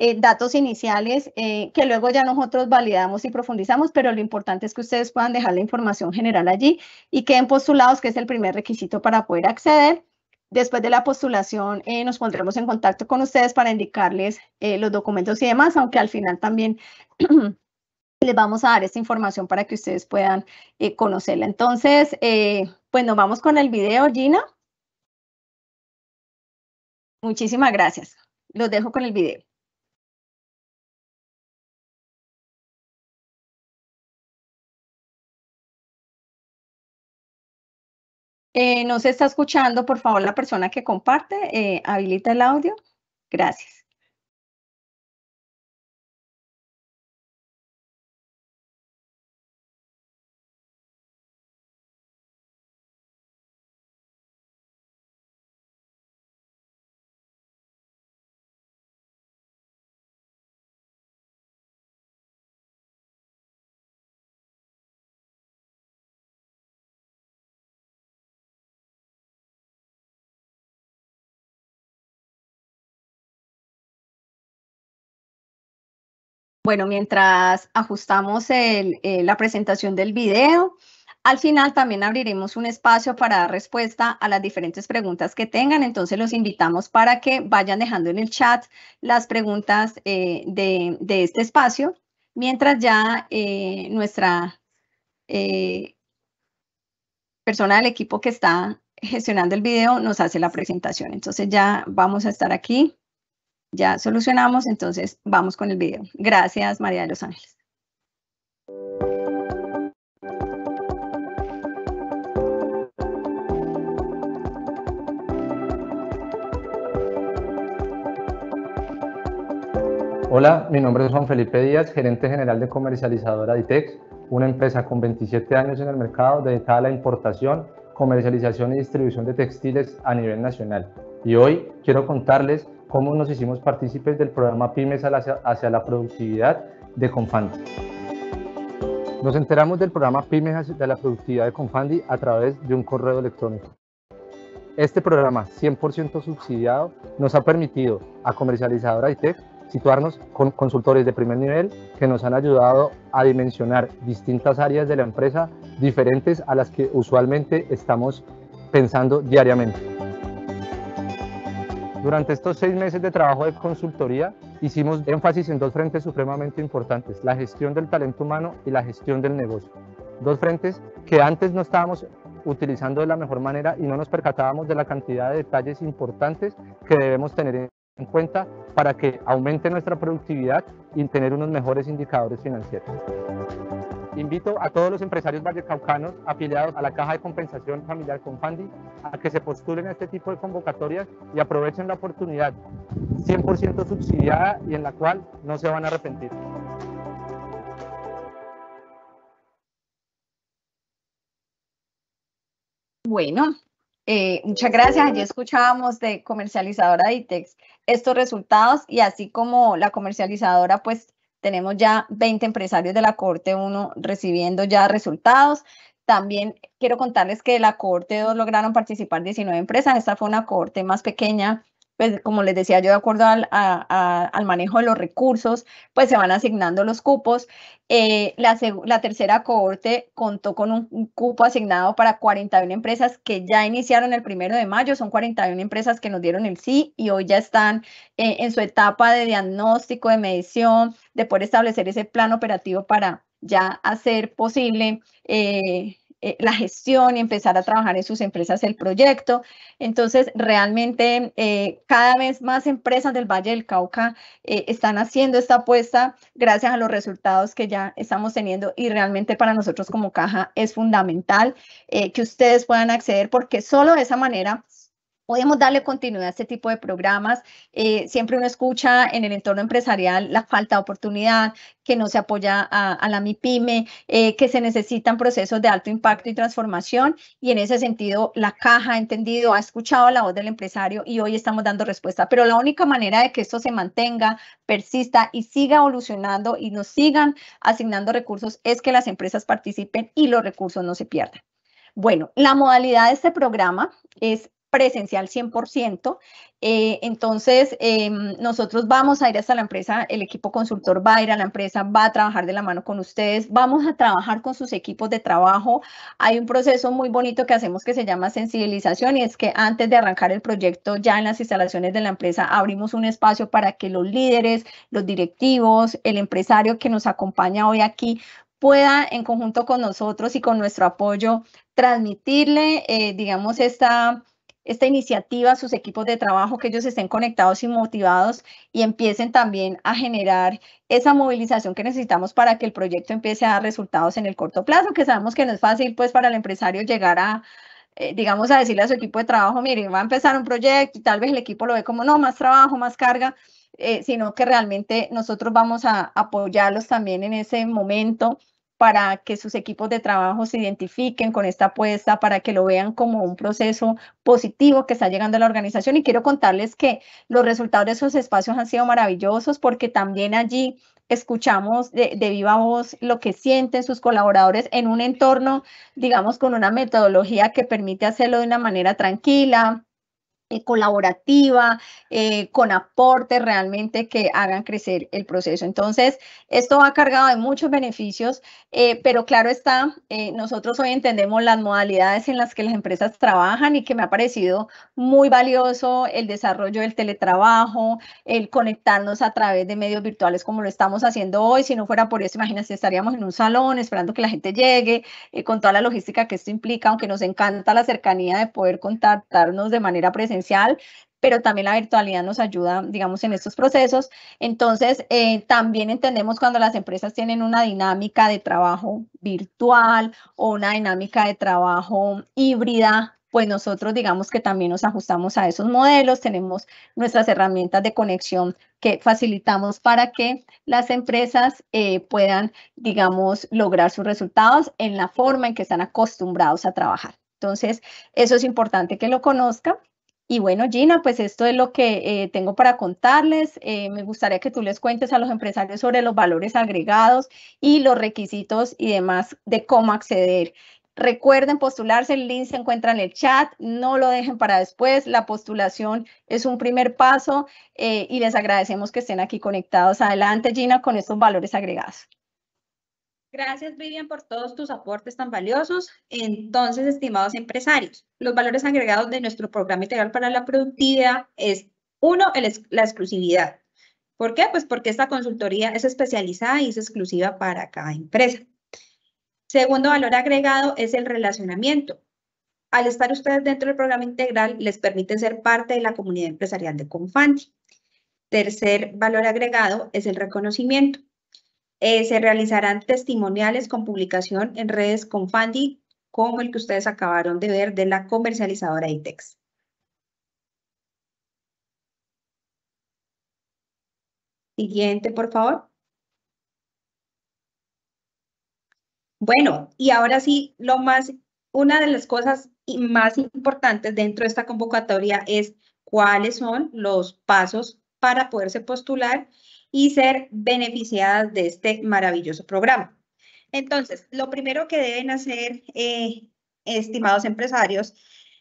eh, datos iniciales eh, que luego ya nosotros validamos y profundizamos, pero lo importante es que ustedes puedan dejar la información general allí y queden postulados, que es el primer requisito para poder acceder. Después de la postulación eh, nos pondremos en contacto con ustedes para indicarles los documentos y demás, aunque al final también les vamos a dar esta información para que ustedes puedan conocerla. Entonces, pues nos vamos con el video, Gina. Muchísimas gracias. Los dejo con el video. Eh, no se está escuchando, por favor, la persona que comparte, eh, habilita el audio. Gracias. Bueno, mientras ajustamos eh, la presentación del video, al final también abriremos un espacio para dar respuesta a las diferentes preguntas que tengan. Entonces los invitamos para que vayan dejando en el chat las preguntas eh, de, este espacio, mientras ya eh, nuestra persona del equipo que está gestionando el video nos hace la presentación. Entonces ya vamos a estar aquí ya solucionamos, entonces vamos con el video. Gracias, María de los Ángeles. Hola, mi nombre es Juan Felipe Díaz, gerente general de comercializadora Ditex, una empresa con 27 años en el mercado dedicada a la importación, comercialización y distribución de textiles a nivel nacional. Y hoy quiero contarles cómo nos hicimos partícipes del programa Pymes hacia, la productividad de Confandi. Nos enteramos del programa Pymes de la productividad de Confandi a través de un correo electrónico. Este programa 100% subsidiado nos ha permitido a comercializadora ITEC situarnos con consultores de primer nivel que nos han ayudado a dimensionar distintas áreas de la empresa diferentes a las que usualmente estamos pensando diariamente. Durante estos seis meses de trabajo de consultoría, hicimos énfasis en dos frentes supremamente importantes, la gestión del talento humano y la gestión del negocio. Dos frentes que antes no estábamos utilizando de la mejor manera y no nos percatábamos de la cantidad de detalles importantes que debemos tener en cuenta para que aumente nuestra productividad y tener unos mejores indicadores financieros. Invito a todos los empresarios vallecaucanos afiliados a la Caja de Compensación Familiar Confandi a que se postulen a este tipo de convocatorias y aprovechen la oportunidad 100% subsidiada y en la cual no se van a arrepentir. Bueno, eh, muchas gracias. Ya escuchábamos de comercializadora Ditex estos resultados y así como la comercializadora pues tenemos ya 20 empresarios de la corte 1 recibiendo ya resultados. También quiero contarles que la corte 2 lograron participar 19 empresas. Esta fue una corte más pequeña pues como les decía yo, de acuerdo al, manejo de los recursos, pues se van asignando los cupos. Eh, la, tercera cohorte contó con un, cupo asignado para 41 empresas que ya iniciaron el primero de mayo. Son 41 empresas que nos dieron el sí y hoy ya están eh, en su etapa de diagnóstico, de medición, de poder establecer ese plan operativo para ya hacer posible eh, eh, la gestión y empezar a trabajar en sus empresas el proyecto. Entonces, realmente eh, cada vez más empresas del Valle del Cauca eh, están haciendo esta apuesta gracias a los resultados que ya estamos teniendo y realmente para nosotros como caja es fundamental que ustedes puedan acceder porque solo de esa manera podemos darle continuidad a este tipo de programas. Eh, siempre uno escucha en el entorno empresarial la falta de oportunidad, que no se apoya a, la MIPYME, eh, que se necesitan procesos de alto impacto y transformación. Y en ese sentido, la caja ha entendido, ha escuchado la voz del empresario y hoy estamos dando respuesta. Pero la única manera de que esto se mantenga, persista y siga evolucionando y nos sigan asignando recursos es que las empresas participen y los recursos no se pierdan. Bueno, la modalidad de este programa es presencial 100%. Eh, entonces, em, nosotros vamos a ir hasta la empresa, el equipo consultor va a ir a la empresa, va a trabajar de la mano con ustedes, vamos a trabajar con sus equipos de trabajo. Hay un proceso muy bonito que hacemos que se llama sensibilización y es que antes de arrancar el proyecto, ya en las instalaciones de la empresa, abrimos un espacio para que los líderes, los directivos, el empresario que nos acompaña hoy aquí pueda en conjunto con nosotros y con nuestro apoyo transmitirle, eh, digamos, esta esta iniciativa, sus equipos de trabajo, que ellos estén conectados y motivados y empiecen también a generar esa movilización que necesitamos para que el proyecto empiece a dar resultados en el corto plazo, que sabemos que no es fácil pues para el empresario llegar a, eh, digamos, a decirle a su equipo de trabajo, miren va a empezar un proyecto y tal vez el equipo lo ve como, no, más trabajo, más carga, eh, sino que realmente nosotros vamos a apoyarlos también en ese momento para que sus equipos de trabajo se identifiquen con esta apuesta, para que lo vean como un proceso positivo que está llegando a la organización. Y quiero contarles que los resultados de esos espacios han sido maravillosos porque también allí escuchamos de, viva voz lo que sienten sus colaboradores en un entorno, digamos, con una metodología que permite hacerlo de una manera tranquila, eh, colaborativa, eh, con aportes realmente que hagan crecer el proceso. Entonces, esto va cargado de muchos beneficios, eh, pero claro está, nosotros hoy entendemos las modalidades en las que las empresas trabajan y que me ha parecido muy valioso el desarrollo del teletrabajo, el conectarnos a través de medios virtuales como lo estamos haciendo hoy. Si no fuera por eso, imagínense, estaríamos en un salón esperando que la gente llegue, con toda la logística que esto implica, aunque nos encanta la cercanía de poder contactarnos de manera presencial pero también la virtualidad nos ayuda, digamos, en estos procesos. Entonces, eh, también entendemos cuando las empresas tienen una dinámica de trabajo virtual o una dinámica de trabajo híbrida, pues nosotros digamos que también nos ajustamos a esos modelos, tenemos nuestras herramientas de conexión que facilitamos para que las empresas eh, puedan, digamos, lograr sus resultados en la forma en que están acostumbrados a trabajar. Entonces, eso es importante que lo conozca. Y bueno, Gina, pues esto es lo que eh, tengo para contarles. Eh, me gustaría que tú les cuentes a los empresarios sobre los valores agregados y los requisitos y demás de cómo acceder. Recuerden postularse, el link se encuentra en el chat, no lo dejen para después, la postulación es un primer paso eh, y les agradecemos que estén aquí conectados. Adelante Gina con estos valores agregados. Gracias, Vivian, por todos tus aportes tan valiosos. Entonces, estimados empresarios, los valores agregados de nuestro programa integral para la productividad es, uno, la exclusividad. ¿Por qué? Pues porque esta consultoría es especializada y es exclusiva para cada empresa. Segundo valor agregado es el relacionamiento. Al estar ustedes dentro del programa integral, les permite ser parte de la comunidad empresarial de Confanti. Tercer valor agregado es el reconocimiento. Eh, se realizarán testimoniales con publicación en redes con Fandi, como el que ustedes acabaron de ver de la comercializadora ITEX. Siguiente, por favor. Bueno, y ahora sí, lo más, una de las cosas más importantes dentro de esta convocatoria es cuáles son los pasos para poderse postular y ser beneficiadas de este maravilloso programa. Entonces, lo primero que deben hacer, eh, estimados empresarios,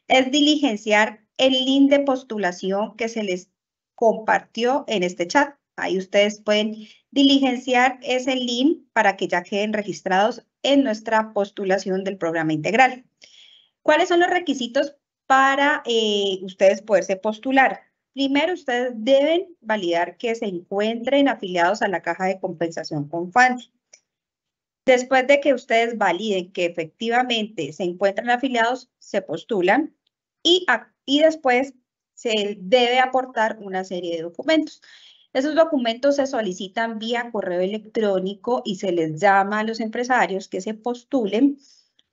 es diligenciar el link de postulación que se les compartió en este chat. Ahí ustedes pueden diligenciar ese link para que ya queden registrados en nuestra postulación del programa integral. ¿Cuáles son los requisitos para eh, ustedes poderse postular? Primero, ustedes deben validar que se encuentren afiliados a la caja de compensación con Después de que ustedes validen que efectivamente se encuentran afiliados, se postulan y, y después se debe aportar una serie de documentos. Esos documentos se solicitan vía correo electrónico y se les llama a los empresarios que se postulen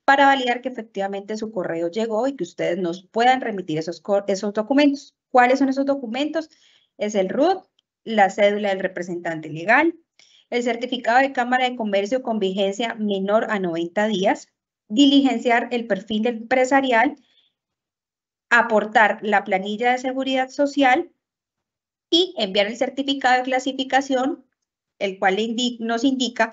para validar que efectivamente su correo llegó y que ustedes nos puedan remitir esos, esos documentos. ¿Cuáles son esos documentos? Es el RUT, la cédula del representante legal, el certificado de Cámara de Comercio con vigencia menor a 90 días, diligenciar el perfil empresarial, aportar la planilla de seguridad social y enviar el certificado de clasificación, el cual nos indica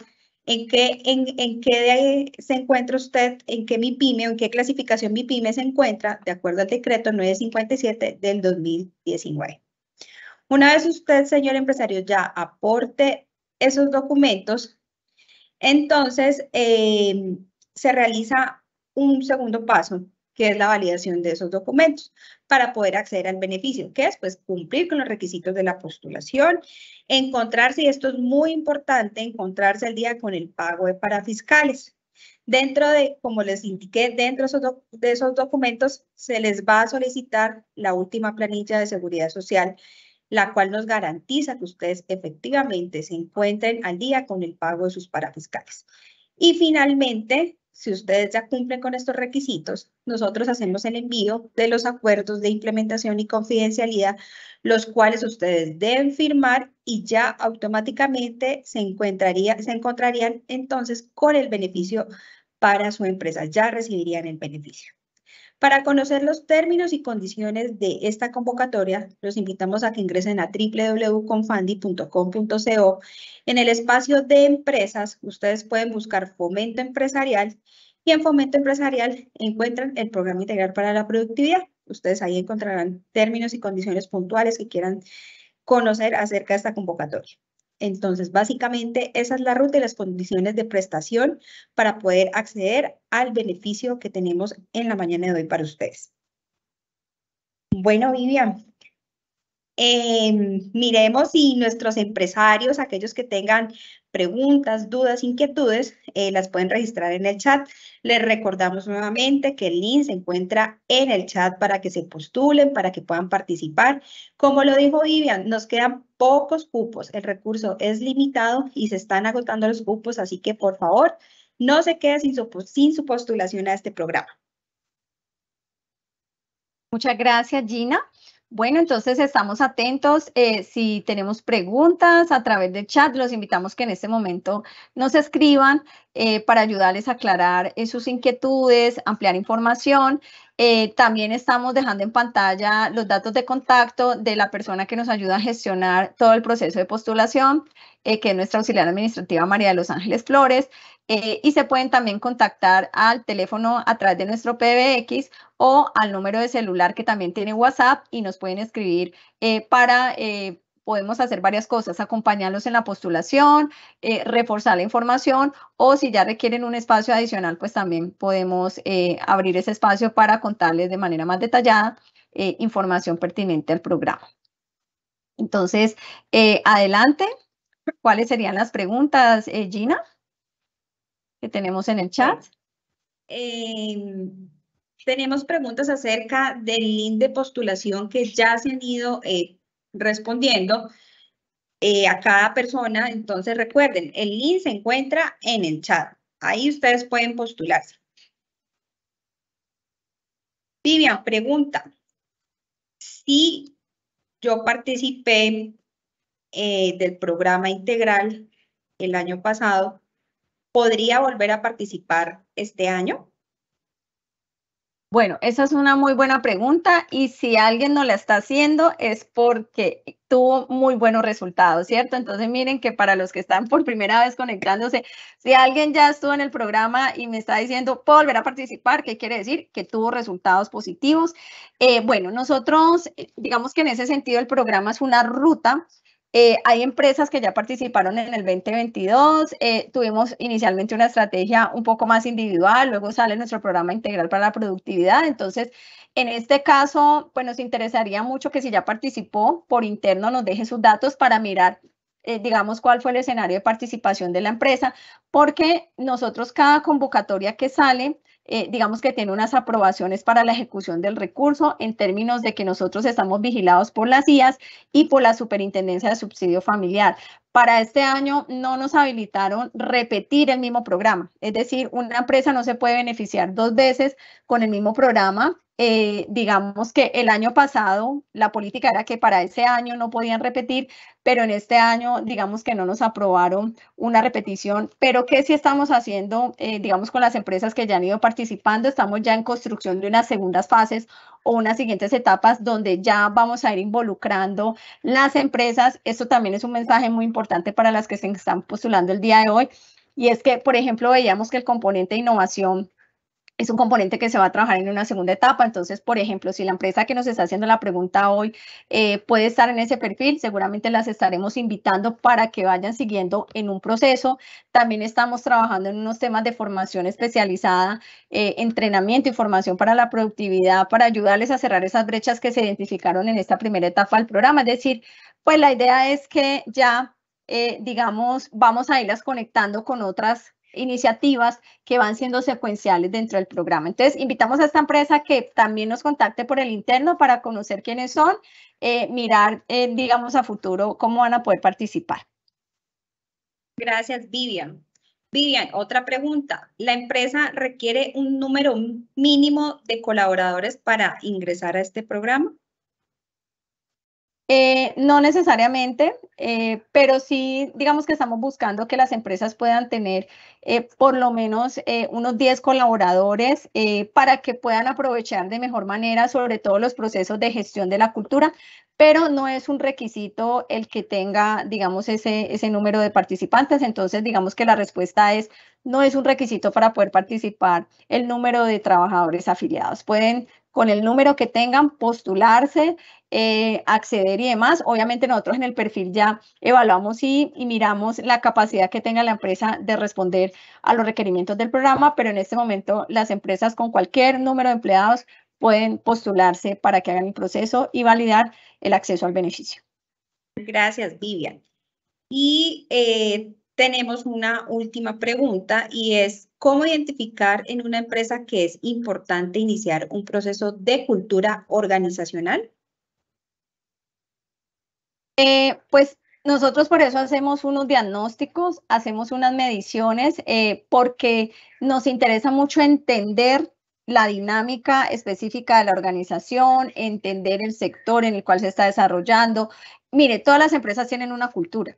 en qué, en, en qué se encuentra usted, en qué MIPIME? o en qué clasificación pyme se encuentra, de acuerdo al decreto 957 del 2019. Una vez usted, señor empresario, ya aporte esos documentos, entonces eh, se realiza un segundo paso, que es la validación de esos documentos para poder acceder al beneficio, que es pues cumplir con los requisitos de la postulación, encontrarse, y esto es muy importante, encontrarse al día con el pago de parafiscales. Dentro de, como les indiqué, dentro de esos documentos se les va a solicitar la última planilla de seguridad social, la cual nos garantiza que ustedes efectivamente se encuentren al día con el pago de sus parafiscales. Y finalmente, si ustedes ya cumplen con estos requisitos, nosotros hacemos el envío de los acuerdos de implementación y confidencialidad, los cuales ustedes deben firmar y ya automáticamente se, encontraría, se encontrarían entonces con el beneficio para su empresa, ya recibirían el beneficio. Para conocer los términos y condiciones de esta convocatoria, los invitamos a que ingresen a www.confandi.com.co. En el espacio de empresas, ustedes pueden buscar fomento empresarial y en fomento empresarial encuentran el programa integral para la productividad. Ustedes ahí encontrarán términos y condiciones puntuales que quieran conocer acerca de esta convocatoria. Entonces, básicamente, esa es la ruta y las condiciones de prestación para poder acceder al beneficio que tenemos en la mañana de hoy para ustedes. Bueno, Vivian, em, miremos si nuestros empresarios, aquellos que tengan preguntas, dudas, inquietudes, eh, las pueden registrar en el chat. Les recordamos nuevamente que el link se encuentra en el chat para que se postulen, para que puedan participar. Como lo dijo Vivian, nos quedan pocos cupos, el recurso es limitado y se están agotando los cupos, así que por favor, no se quede sin su, sin postulación a este programa. Muchas gracias, Gina. Bueno, entonces estamos atentos. Eh, si tenemos preguntas a través del chat, los invitamos que en este momento nos escriban eh, para ayudarles a aclarar eh, sus inquietudes, ampliar información. también estamos dejando en pantalla los datos de contacto de la persona que nos ayuda a gestionar todo el proceso de postulación, que es nuestra auxiliar administrativa María de los Ángeles Flores. y se pueden también contactar al teléfono a través de nuestro PBX o al número de celular que también tiene WhatsApp y nos pueden escribir eh, para... Eh, podemos hacer varias cosas, acompañarlos en la postulación, eh, reforzar la información o si ya requieren un espacio adicional, pues también podemos abrir ese espacio para contarles de manera más detallada información pertinente al programa. Entonces, adelante. ¿Cuáles serían las preguntas, Gina, que tenemos en el chat? Eh, tenemos preguntas acerca del link de postulación que ya se han ido eh, respondiendo eh, a cada persona. Entonces recuerden, el link se encuentra en el chat. Ahí ustedes pueden postularse. Vivian pregunta, si yo participé eh, del programa integral el año pasado, ¿podría volver a participar este año? Bueno, esa es una muy buena pregunta y si alguien no la está haciendo es porque tuvo muy buenos resultados, ¿cierto? Entonces miren que para los que están por primera vez conectándose, si alguien ya estuvo en el programa y me está diciendo, volver a participar, ¿qué quiere decir? Que tuvo resultados positivos. Eh, bueno, nosotros, eh, digamos que en ese sentido el programa es una ruta eh, hay empresas que ya participaron en el 2022. Eh, tuvimos inicialmente una estrategia un poco más individual, luego sale nuestro programa integral para la productividad. Entonces, en este caso, pues nos interesaría mucho que si ya participó por interno nos deje sus datos para mirar eh, digamos, cuál fue el escenario de participación de la empresa, porque nosotros cada convocatoria que sale eh, digamos que tiene unas aprobaciones para la ejecución del recurso en términos de que nosotros estamos vigilados por las IAS y por la Superintendencia de Subsidio Familiar. Para este año no nos habilitaron repetir el mismo programa, es decir, una empresa no se puede beneficiar dos veces con el mismo programa. Eh, digamos que el año pasado la política era que para ese año no podían repetir, pero en este año digamos que no nos aprobaron una repetición. Pero que si estamos haciendo, eh, digamos, con las empresas que ya han ido participando? Estamos ya en construcción de unas segundas fases o unas siguientes etapas donde ya vamos a ir involucrando las empresas. Esto también es un mensaje muy importante para las que se están postulando el día de hoy. Y es que, por ejemplo, veíamos que el componente de innovación es un componente que se va a trabajar en una segunda etapa. Entonces, por ejemplo, si la empresa que nos está haciendo la pregunta hoy eh, puede estar en ese perfil, seguramente las estaremos invitando para que vayan siguiendo en un proceso. También estamos trabajando en unos temas de formación especializada, eh, entrenamiento y formación para la productividad, para ayudarles a cerrar esas brechas que se identificaron en esta primera etapa del programa. Es decir, pues la idea es que ya, eh, digamos, vamos a irlas conectando con otras iniciativas que van siendo secuenciales dentro del programa. Entonces, invitamos a esta empresa que también nos contacte por el interno para conocer quiénes son, eh, mirar, eh, digamos, a futuro cómo van a poder participar. Gracias, Vivian. Vivian, otra pregunta. ¿La empresa requiere un número mínimo de colaboradores para ingresar a este programa? Eh, no necesariamente, eh, pero sí digamos que estamos buscando que las empresas puedan tener eh, por lo menos unos 10 colaboradores para que puedan aprovechar de mejor manera sobre todo los procesos de gestión de la cultura, pero no es un requisito el que tenga digamos ese, ese número de participantes, entonces digamos que la respuesta es no es un requisito para poder participar el número de trabajadores afiliados, pueden con el número que tengan, postularse eh, acceder y demás. Obviamente nosotros en el perfil ya evaluamos y, miramos la capacidad que tenga la empresa de responder a los requerimientos del programa, pero en este momento las empresas con cualquier número de empleados pueden postularse para que hagan el proceso y validar el acceso al beneficio. Gracias, Vivian. Y eh, tenemos una última pregunta y es, ¿cómo identificar en una empresa que es importante iniciar un proceso de cultura organizacional? Eh, pues nosotros por eso hacemos unos diagnósticos, hacemos unas mediciones, eh, porque nos interesa mucho entender la dinámica específica de la organización, entender el sector en el cual se está desarrollando. Mire, todas las empresas tienen una cultura.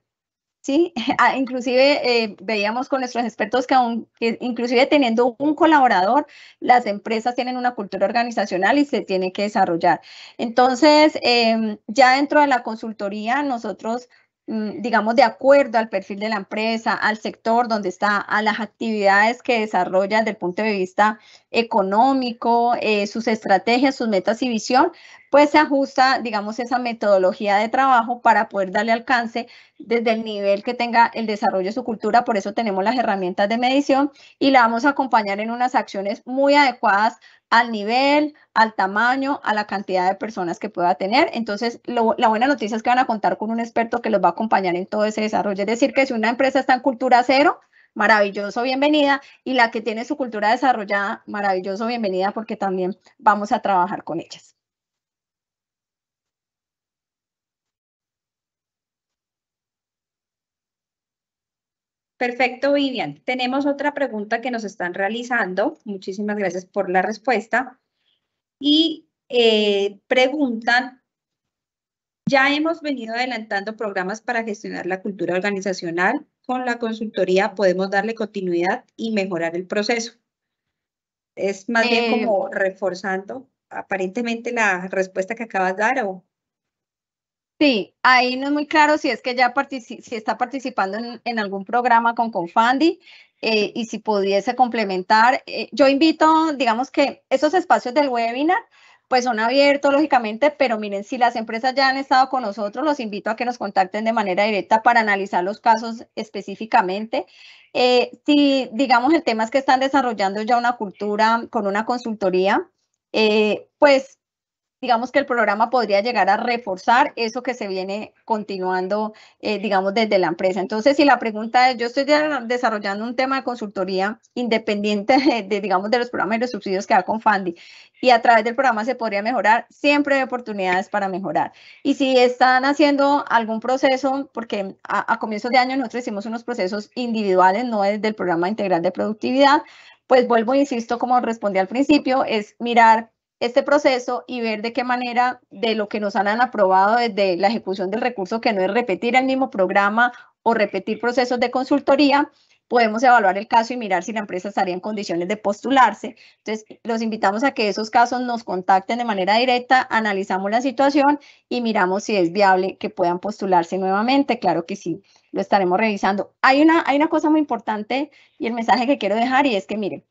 ¿sí? Ah, inclusive eh, veíamos con nuestros expertos que, aún, inclusive teniendo un colaborador, las empresas tienen una cultura organizacional y se tiene que desarrollar. Entonces, em, ya dentro de la consultoría, nosotros Mm, digamos, de acuerdo al perfil de la empresa, al sector donde está, a las actividades que desarrolla desde el punto de vista económico, eh, sus estrategias, sus metas y visión, pues se ajusta, digamos, esa metodología de trabajo para poder darle alcance desde el nivel que tenga el desarrollo de su cultura. Por eso tenemos las herramientas de medición y la vamos a acompañar en unas acciones muy adecuadas al nivel, al tamaño, a la cantidad de personas que pueda tener. Entonces, la buena noticia es que van a contar con un experto que los va a acompañar en todo ese desarrollo. Es decir, que si una empresa está en cultura cero, maravilloso, bienvenida, y la que tiene su cultura desarrollada, maravilloso, bienvenida, porque también vamos a trabajar con ellas. Perfecto, Vivian. Tenemos otra pregunta que nos están realizando. Muchísimas gracias por la respuesta. Y eh, preguntan, ya hemos venido adelantando programas para gestionar la cultura organizacional. Con la consultoría podemos darle continuidad y mejorar el proceso. Es más bien eh, como reforzando aparentemente la respuesta que acabas de dar o Sí, ahí no es muy claro si es que ya si está participando en, algún programa con Confundi eh, y si pudiese complementar. Eh, yo invito, digamos que esos espacios del webinar pues son abiertos lógicamente, pero miren, si las empresas ya han estado con nosotros, los invito a que nos contacten de manera directa para analizar los casos específicamente. Eh, si digamos el tema es que están desarrollando ya una cultura con una consultoría, pues digamos que el programa podría llegar a reforzar eso que se viene continuando, eh, digamos, desde la empresa. Entonces, si la pregunta es, yo estoy desarrollando un tema de consultoría independiente de, digamos, de los programas y los subsidios que da con Fundy, y a través del programa se podría mejorar, siempre hay oportunidades para mejorar. Y si están haciendo algún proceso, porque a, comienzos de año nosotros hicimos unos procesos individuales, no desde el programa integral de productividad, pues vuelvo, insisto, como respondí al principio, es mirar este proceso y ver de qué manera de lo que nos han aprobado desde la ejecución del recurso, que no es repetir el mismo programa o repetir procesos de consultoría, podemos evaluar el caso y mirar si la empresa estaría en condiciones de postularse. Entonces, los invitamos a que esos casos nos contacten de manera directa, analizamos la situación y miramos si es viable que puedan postularse nuevamente. Claro que sí, lo estaremos revisando. Hay una, hay una cosa muy importante y el mensaje que quiero dejar y es que, miren,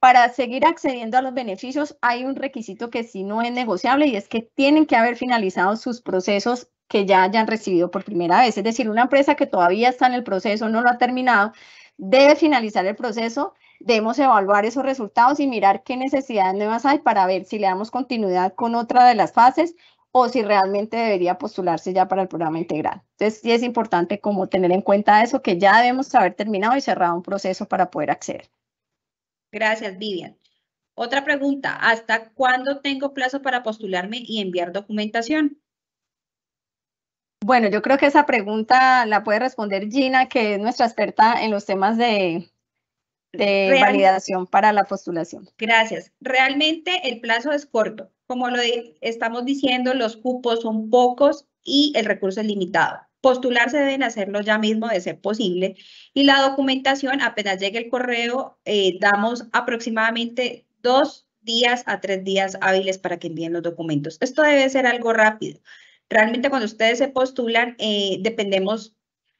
para seguir accediendo a los beneficios hay un requisito que sí no es negociable y es que tienen que haber finalizado sus procesos que ya hayan recibido por primera vez. Es decir, una empresa que todavía está en el proceso, no lo ha terminado, debe finalizar el proceso, debemos evaluar esos resultados y mirar qué necesidades nuevas hay para ver si le damos continuidad con otra de las fases o si realmente debería postularse ya para el programa integral. Entonces, sí es importante como tener en cuenta eso, que ya debemos haber terminado y cerrado un proceso para poder acceder. Gracias, Vivian. Otra pregunta, ¿hasta cuándo tengo plazo para postularme y enviar documentación? Bueno, yo creo que esa pregunta la puede responder Gina, que es nuestra experta en los temas de, validación para la postulación. Gracias. Realmente el plazo es corto. Como lo estamos diciendo, los cupos son pocos y el recurso es limitado. Postularse deben hacerlo ya mismo de ser posible y la documentación, apenas llegue el correo, eh, damos aproximadamente dos días a tres días hábiles para que envíen los documentos. Esto debe ser algo rápido. Realmente cuando ustedes se postulan, eh, dependemos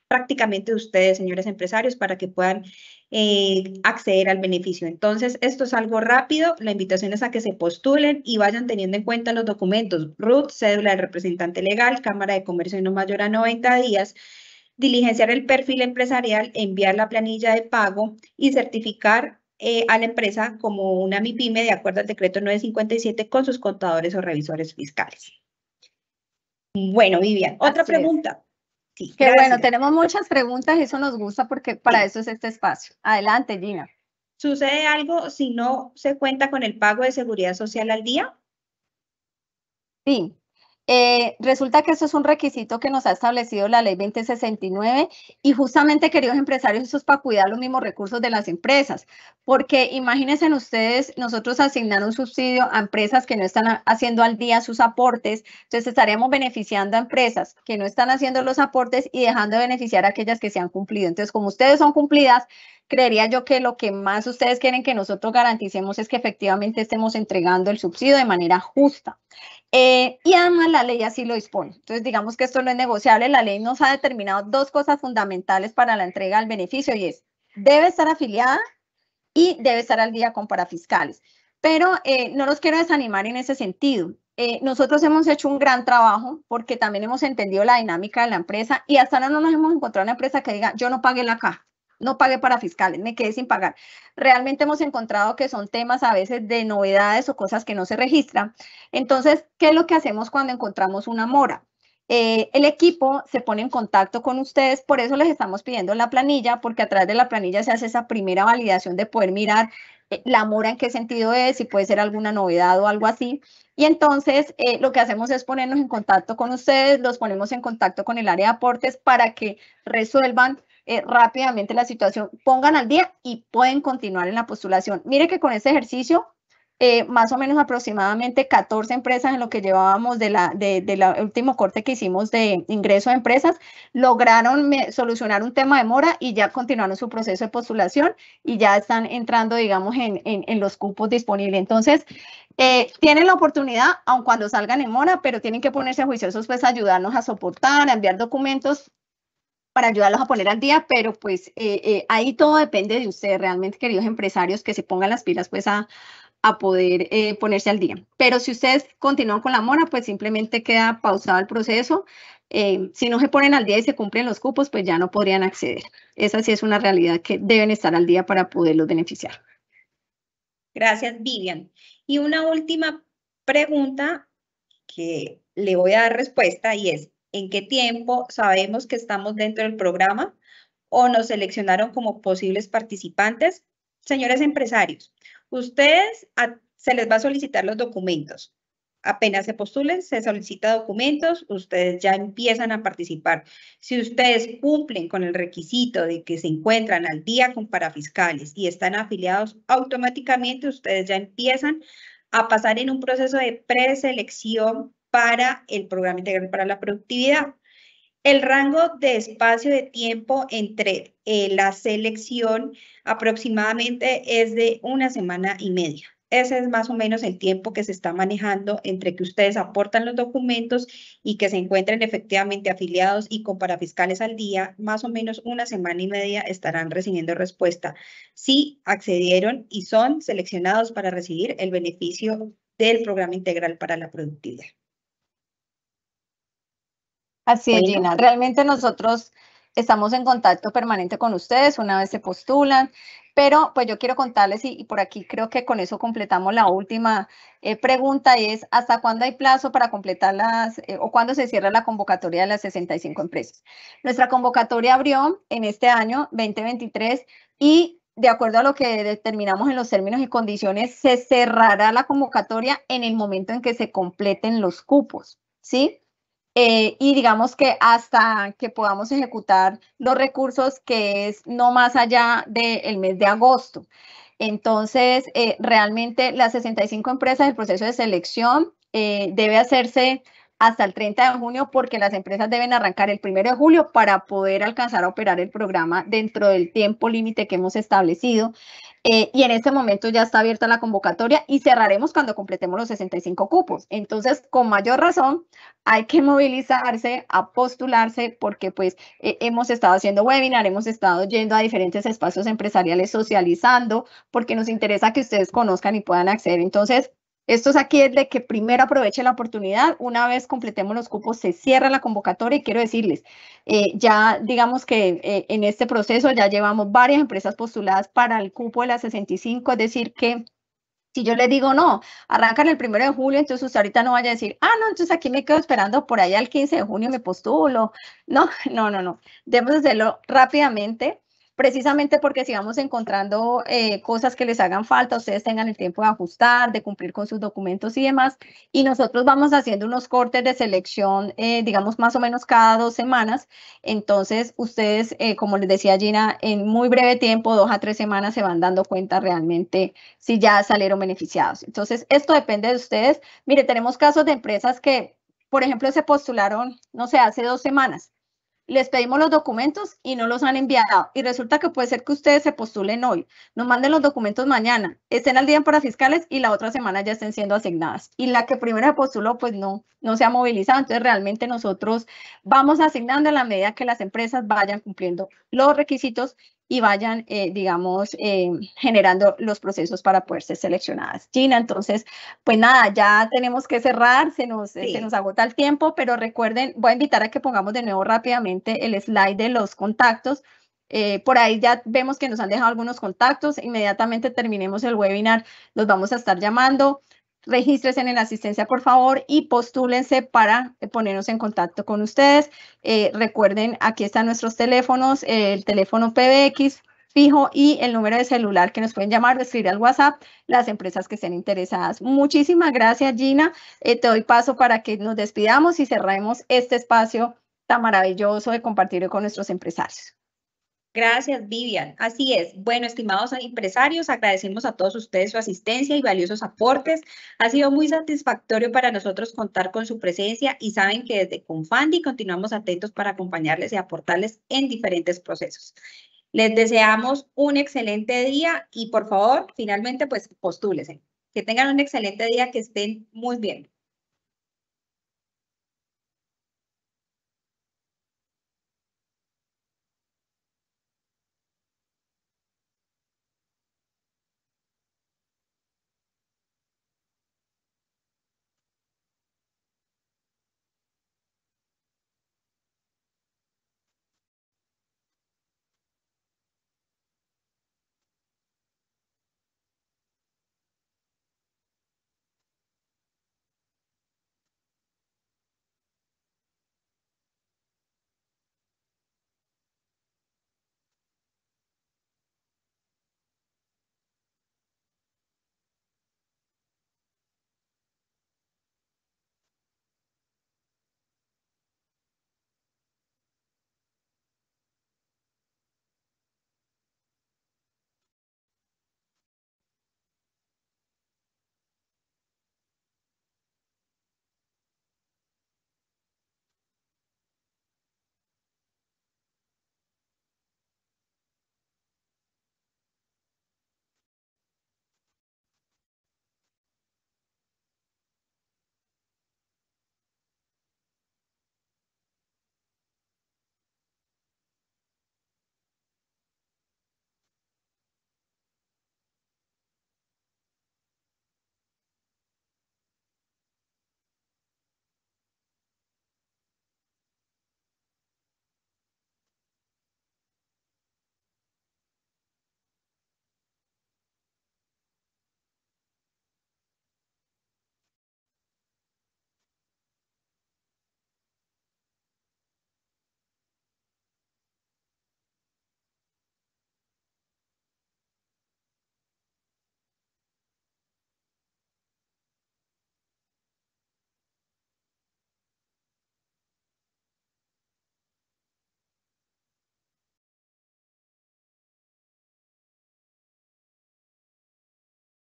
prácticamente de ustedes, señores empresarios, para que puedan eh, acceder al beneficio. Entonces, esto es algo rápido. La invitación es a que se postulen y vayan teniendo en cuenta los documentos RUT, cédula del representante legal, Cámara de Comercio no mayor a 90 días, diligenciar el perfil empresarial, enviar la planilla de pago y certificar eh, a la empresa como una MIPYME de acuerdo al decreto 957 con sus contadores o revisores fiscales. Bueno, Vivian, otra pregunta que bueno, tenemos muchas preguntas, eso nos gusta porque para eso es este espacio. Adelante, Gina. ¿Sucede algo si no se cuenta con el pago de seguridad social al día? Sí, eh, resulta que eso es un requisito que nos ha establecido la ley 2069 y justamente, queridos empresarios, eso es para cuidar los mismos recursos de las empresas, porque imagínense ustedes, nosotros asignar un subsidio a empresas que no están haciendo al día sus aportes, entonces estaríamos beneficiando a empresas que no están haciendo los aportes y dejando de beneficiar a aquellas que se han cumplido. Entonces, como ustedes son cumplidas, creería yo que lo que más ustedes quieren que nosotros garanticemos es que efectivamente estemos entregando el subsidio de manera justa. Eh, y además la ley así lo dispone. Entonces, digamos que esto no es negociable. La ley nos ha determinado dos cosas fundamentales para la entrega del beneficio y es, debe estar afiliada y debe estar al día con parafiscales. Pero eh, no los quiero desanimar en ese sentido. Eh, nosotros hemos hecho un gran trabajo porque también hemos entendido la dinámica de la empresa y hasta ahora no nos hemos encontrado una empresa que diga, yo no pagué la caja no pagué para fiscales, me quedé sin pagar. Realmente hemos encontrado que son temas a veces de novedades o cosas que no se registran. Entonces, ¿qué es lo que hacemos cuando encontramos una mora? Eh, el equipo se pone en contacto con ustedes, por eso les estamos pidiendo la planilla, porque a través de la planilla se hace esa primera validación de poder mirar eh, la mora en qué sentido es, si puede ser alguna novedad o algo así. Y entonces eh, lo que hacemos es ponernos en contacto con ustedes, los ponemos en contacto con el área de aportes para que resuelvan eh, rápidamente la situación, pongan al día y pueden continuar en la postulación. Mire que con este ejercicio, eh, más o menos aproximadamente 14 empresas en lo que llevábamos de la, de, la último corte que hicimos de ingreso a empresas, lograron solucionar un tema de mora y ya continuaron su proceso de postulación y ya están entrando, digamos, en, en, los cupos disponibles. Entonces, eh, tienen la oportunidad, aun cuando salgan en mora, pero tienen que ponerse a juiciosos, pues ayudarnos a soportar, a enviar documentos para ayudarlos a poner al día, pero pues eh, eh, ahí todo depende de ustedes realmente, queridos empresarios, que se pongan las pilas pues a, poder eh, ponerse al día. Pero si ustedes continúan con la mora, pues simplemente queda pausado el proceso. si no se ponen al día y se cumplen los cupos, pues ya no podrían acceder. Esa sí es una realidad que deben estar al día para poderlos beneficiar. Gracias, Vivian. Y una última pregunta que le voy a dar respuesta y es, en qué tiempo sabemos que estamos dentro del programa o nos seleccionaron como posibles participantes. Señores empresarios, ustedes se les va a solicitar los documentos. Apenas se postulen, se solicita documentos, ustedes ya empiezan a participar. Si ustedes cumplen con el requisito de que se encuentran al día con parafiscales y están afiliados, automáticamente ustedes ya empiezan a pasar en un proceso de preselección para el programa integral para la productividad. El rango de espacio de tiempo entre eh, la selección aproximadamente es de una semana y media. Ese es más o menos el tiempo que se está manejando entre que ustedes aportan los documentos y que se encuentren efectivamente afiliados y con parafiscales al día. Más o menos una semana y media estarán recibiendo respuesta si accedieron y son seleccionados para recibir el beneficio del programa integral para la productividad. Así es, Gina. Realmente nosotros estamos en contacto permanente con ustedes una vez se postulan, pero pues yo quiero contarles y, por aquí creo que con eso completamos la última eh, pregunta y es ¿hasta cuándo hay plazo para completar las eh, o cuándo se cierra la convocatoria de las 65 empresas? Nuestra convocatoria abrió en este año 2023 y de acuerdo a lo que determinamos en los términos y condiciones, se cerrará la convocatoria en el momento en que se completen los cupos, ¿sí? Eh, y digamos que hasta que podamos ejecutar los recursos que es no más allá del mes de agosto. Entonces, eh, realmente las 65 empresas el proceso de selección eh, debe hacerse hasta el 30 de junio porque las empresas deben arrancar el 1 de julio para poder alcanzar a operar el programa dentro del tiempo límite que hemos establecido. Eh, y en este momento ya está abierta la convocatoria y cerraremos cuando completemos los 65 cupos. Entonces, con mayor razón, hay que movilizarse, a postularse, porque pues eh, hemos estado haciendo webinar, hemos estado yendo a diferentes espacios empresariales socializando, porque nos interesa que ustedes conozcan y puedan acceder. Entonces, esto es aquí es de que primero aproveche la oportunidad. Una vez completemos los cupos, se cierra la convocatoria y quiero decirles, eh, ya digamos que eh, en este proceso ya llevamos varias empresas postuladas para el cupo de las 65, es decir que si yo le digo, no, arrancan el primero de julio, entonces usted ahorita no vaya a decir, ah, no, entonces aquí me quedo esperando por allá el 15 de junio me postulo. No, no, no, no. Debemos hacerlo rápidamente precisamente porque si vamos encontrando eh, cosas que les hagan falta, ustedes tengan el tiempo de ajustar, de cumplir con sus documentos y demás. Y nosotros vamos haciendo unos cortes de selección, eh, digamos, más o menos cada dos semanas. Entonces, ustedes, eh, como les decía Gina, en muy breve tiempo, dos a tres semanas, se van dando cuenta realmente si ya salieron beneficiados. Entonces, esto depende de ustedes. Mire, tenemos casos de empresas que, por ejemplo, se postularon, no sé, hace dos semanas les pedimos los documentos y no los han enviado. Y resulta que puede ser que ustedes se postulen hoy, nos manden los documentos mañana, estén al día para fiscales y la otra semana ya estén siendo asignadas. Y la que primero se postuló, pues no, no se ha movilizado. Entonces, realmente nosotros vamos asignando a la medida que las empresas vayan cumpliendo los requisitos y vayan, eh, digamos, eh, generando los procesos para poder ser seleccionadas. Gina, entonces, pues nada, ya tenemos que cerrar, se nos, eh, se nos agota el tiempo, pero recuerden, voy a invitar a que pongamos de nuevo rápidamente el slide de los contactos. por ahí ya vemos que nos han dejado algunos contactos. Inmediatamente terminemos el webinar, los vamos a estar llamando regístrese en la asistencia, por favor, y postúlense para eh, ponernos en contacto con ustedes. Eh, recuerden, aquí están nuestros teléfonos, el teléfono PBX fijo y el número de celular que nos pueden llamar o escribir al WhatsApp las empresas que estén interesadas. Muchísimas gracias, Gina. Eh, te doy paso para que nos despidamos y cerremos este espacio tan maravilloso de compartir con nuestros empresarios. Gracias, Vivian. Así es. Bueno, estimados empresarios, agradecemos a todos ustedes su asistencia y valiosos aportes. Ha sido muy satisfactorio para nosotros contar con su presencia y saben que desde Confandi continuamos atentos para acompañarles y aportarles en diferentes procesos. Les deseamos un excelente día y por favor, finalmente, pues postúlesen. Que tengan un excelente día, que estén muy bien.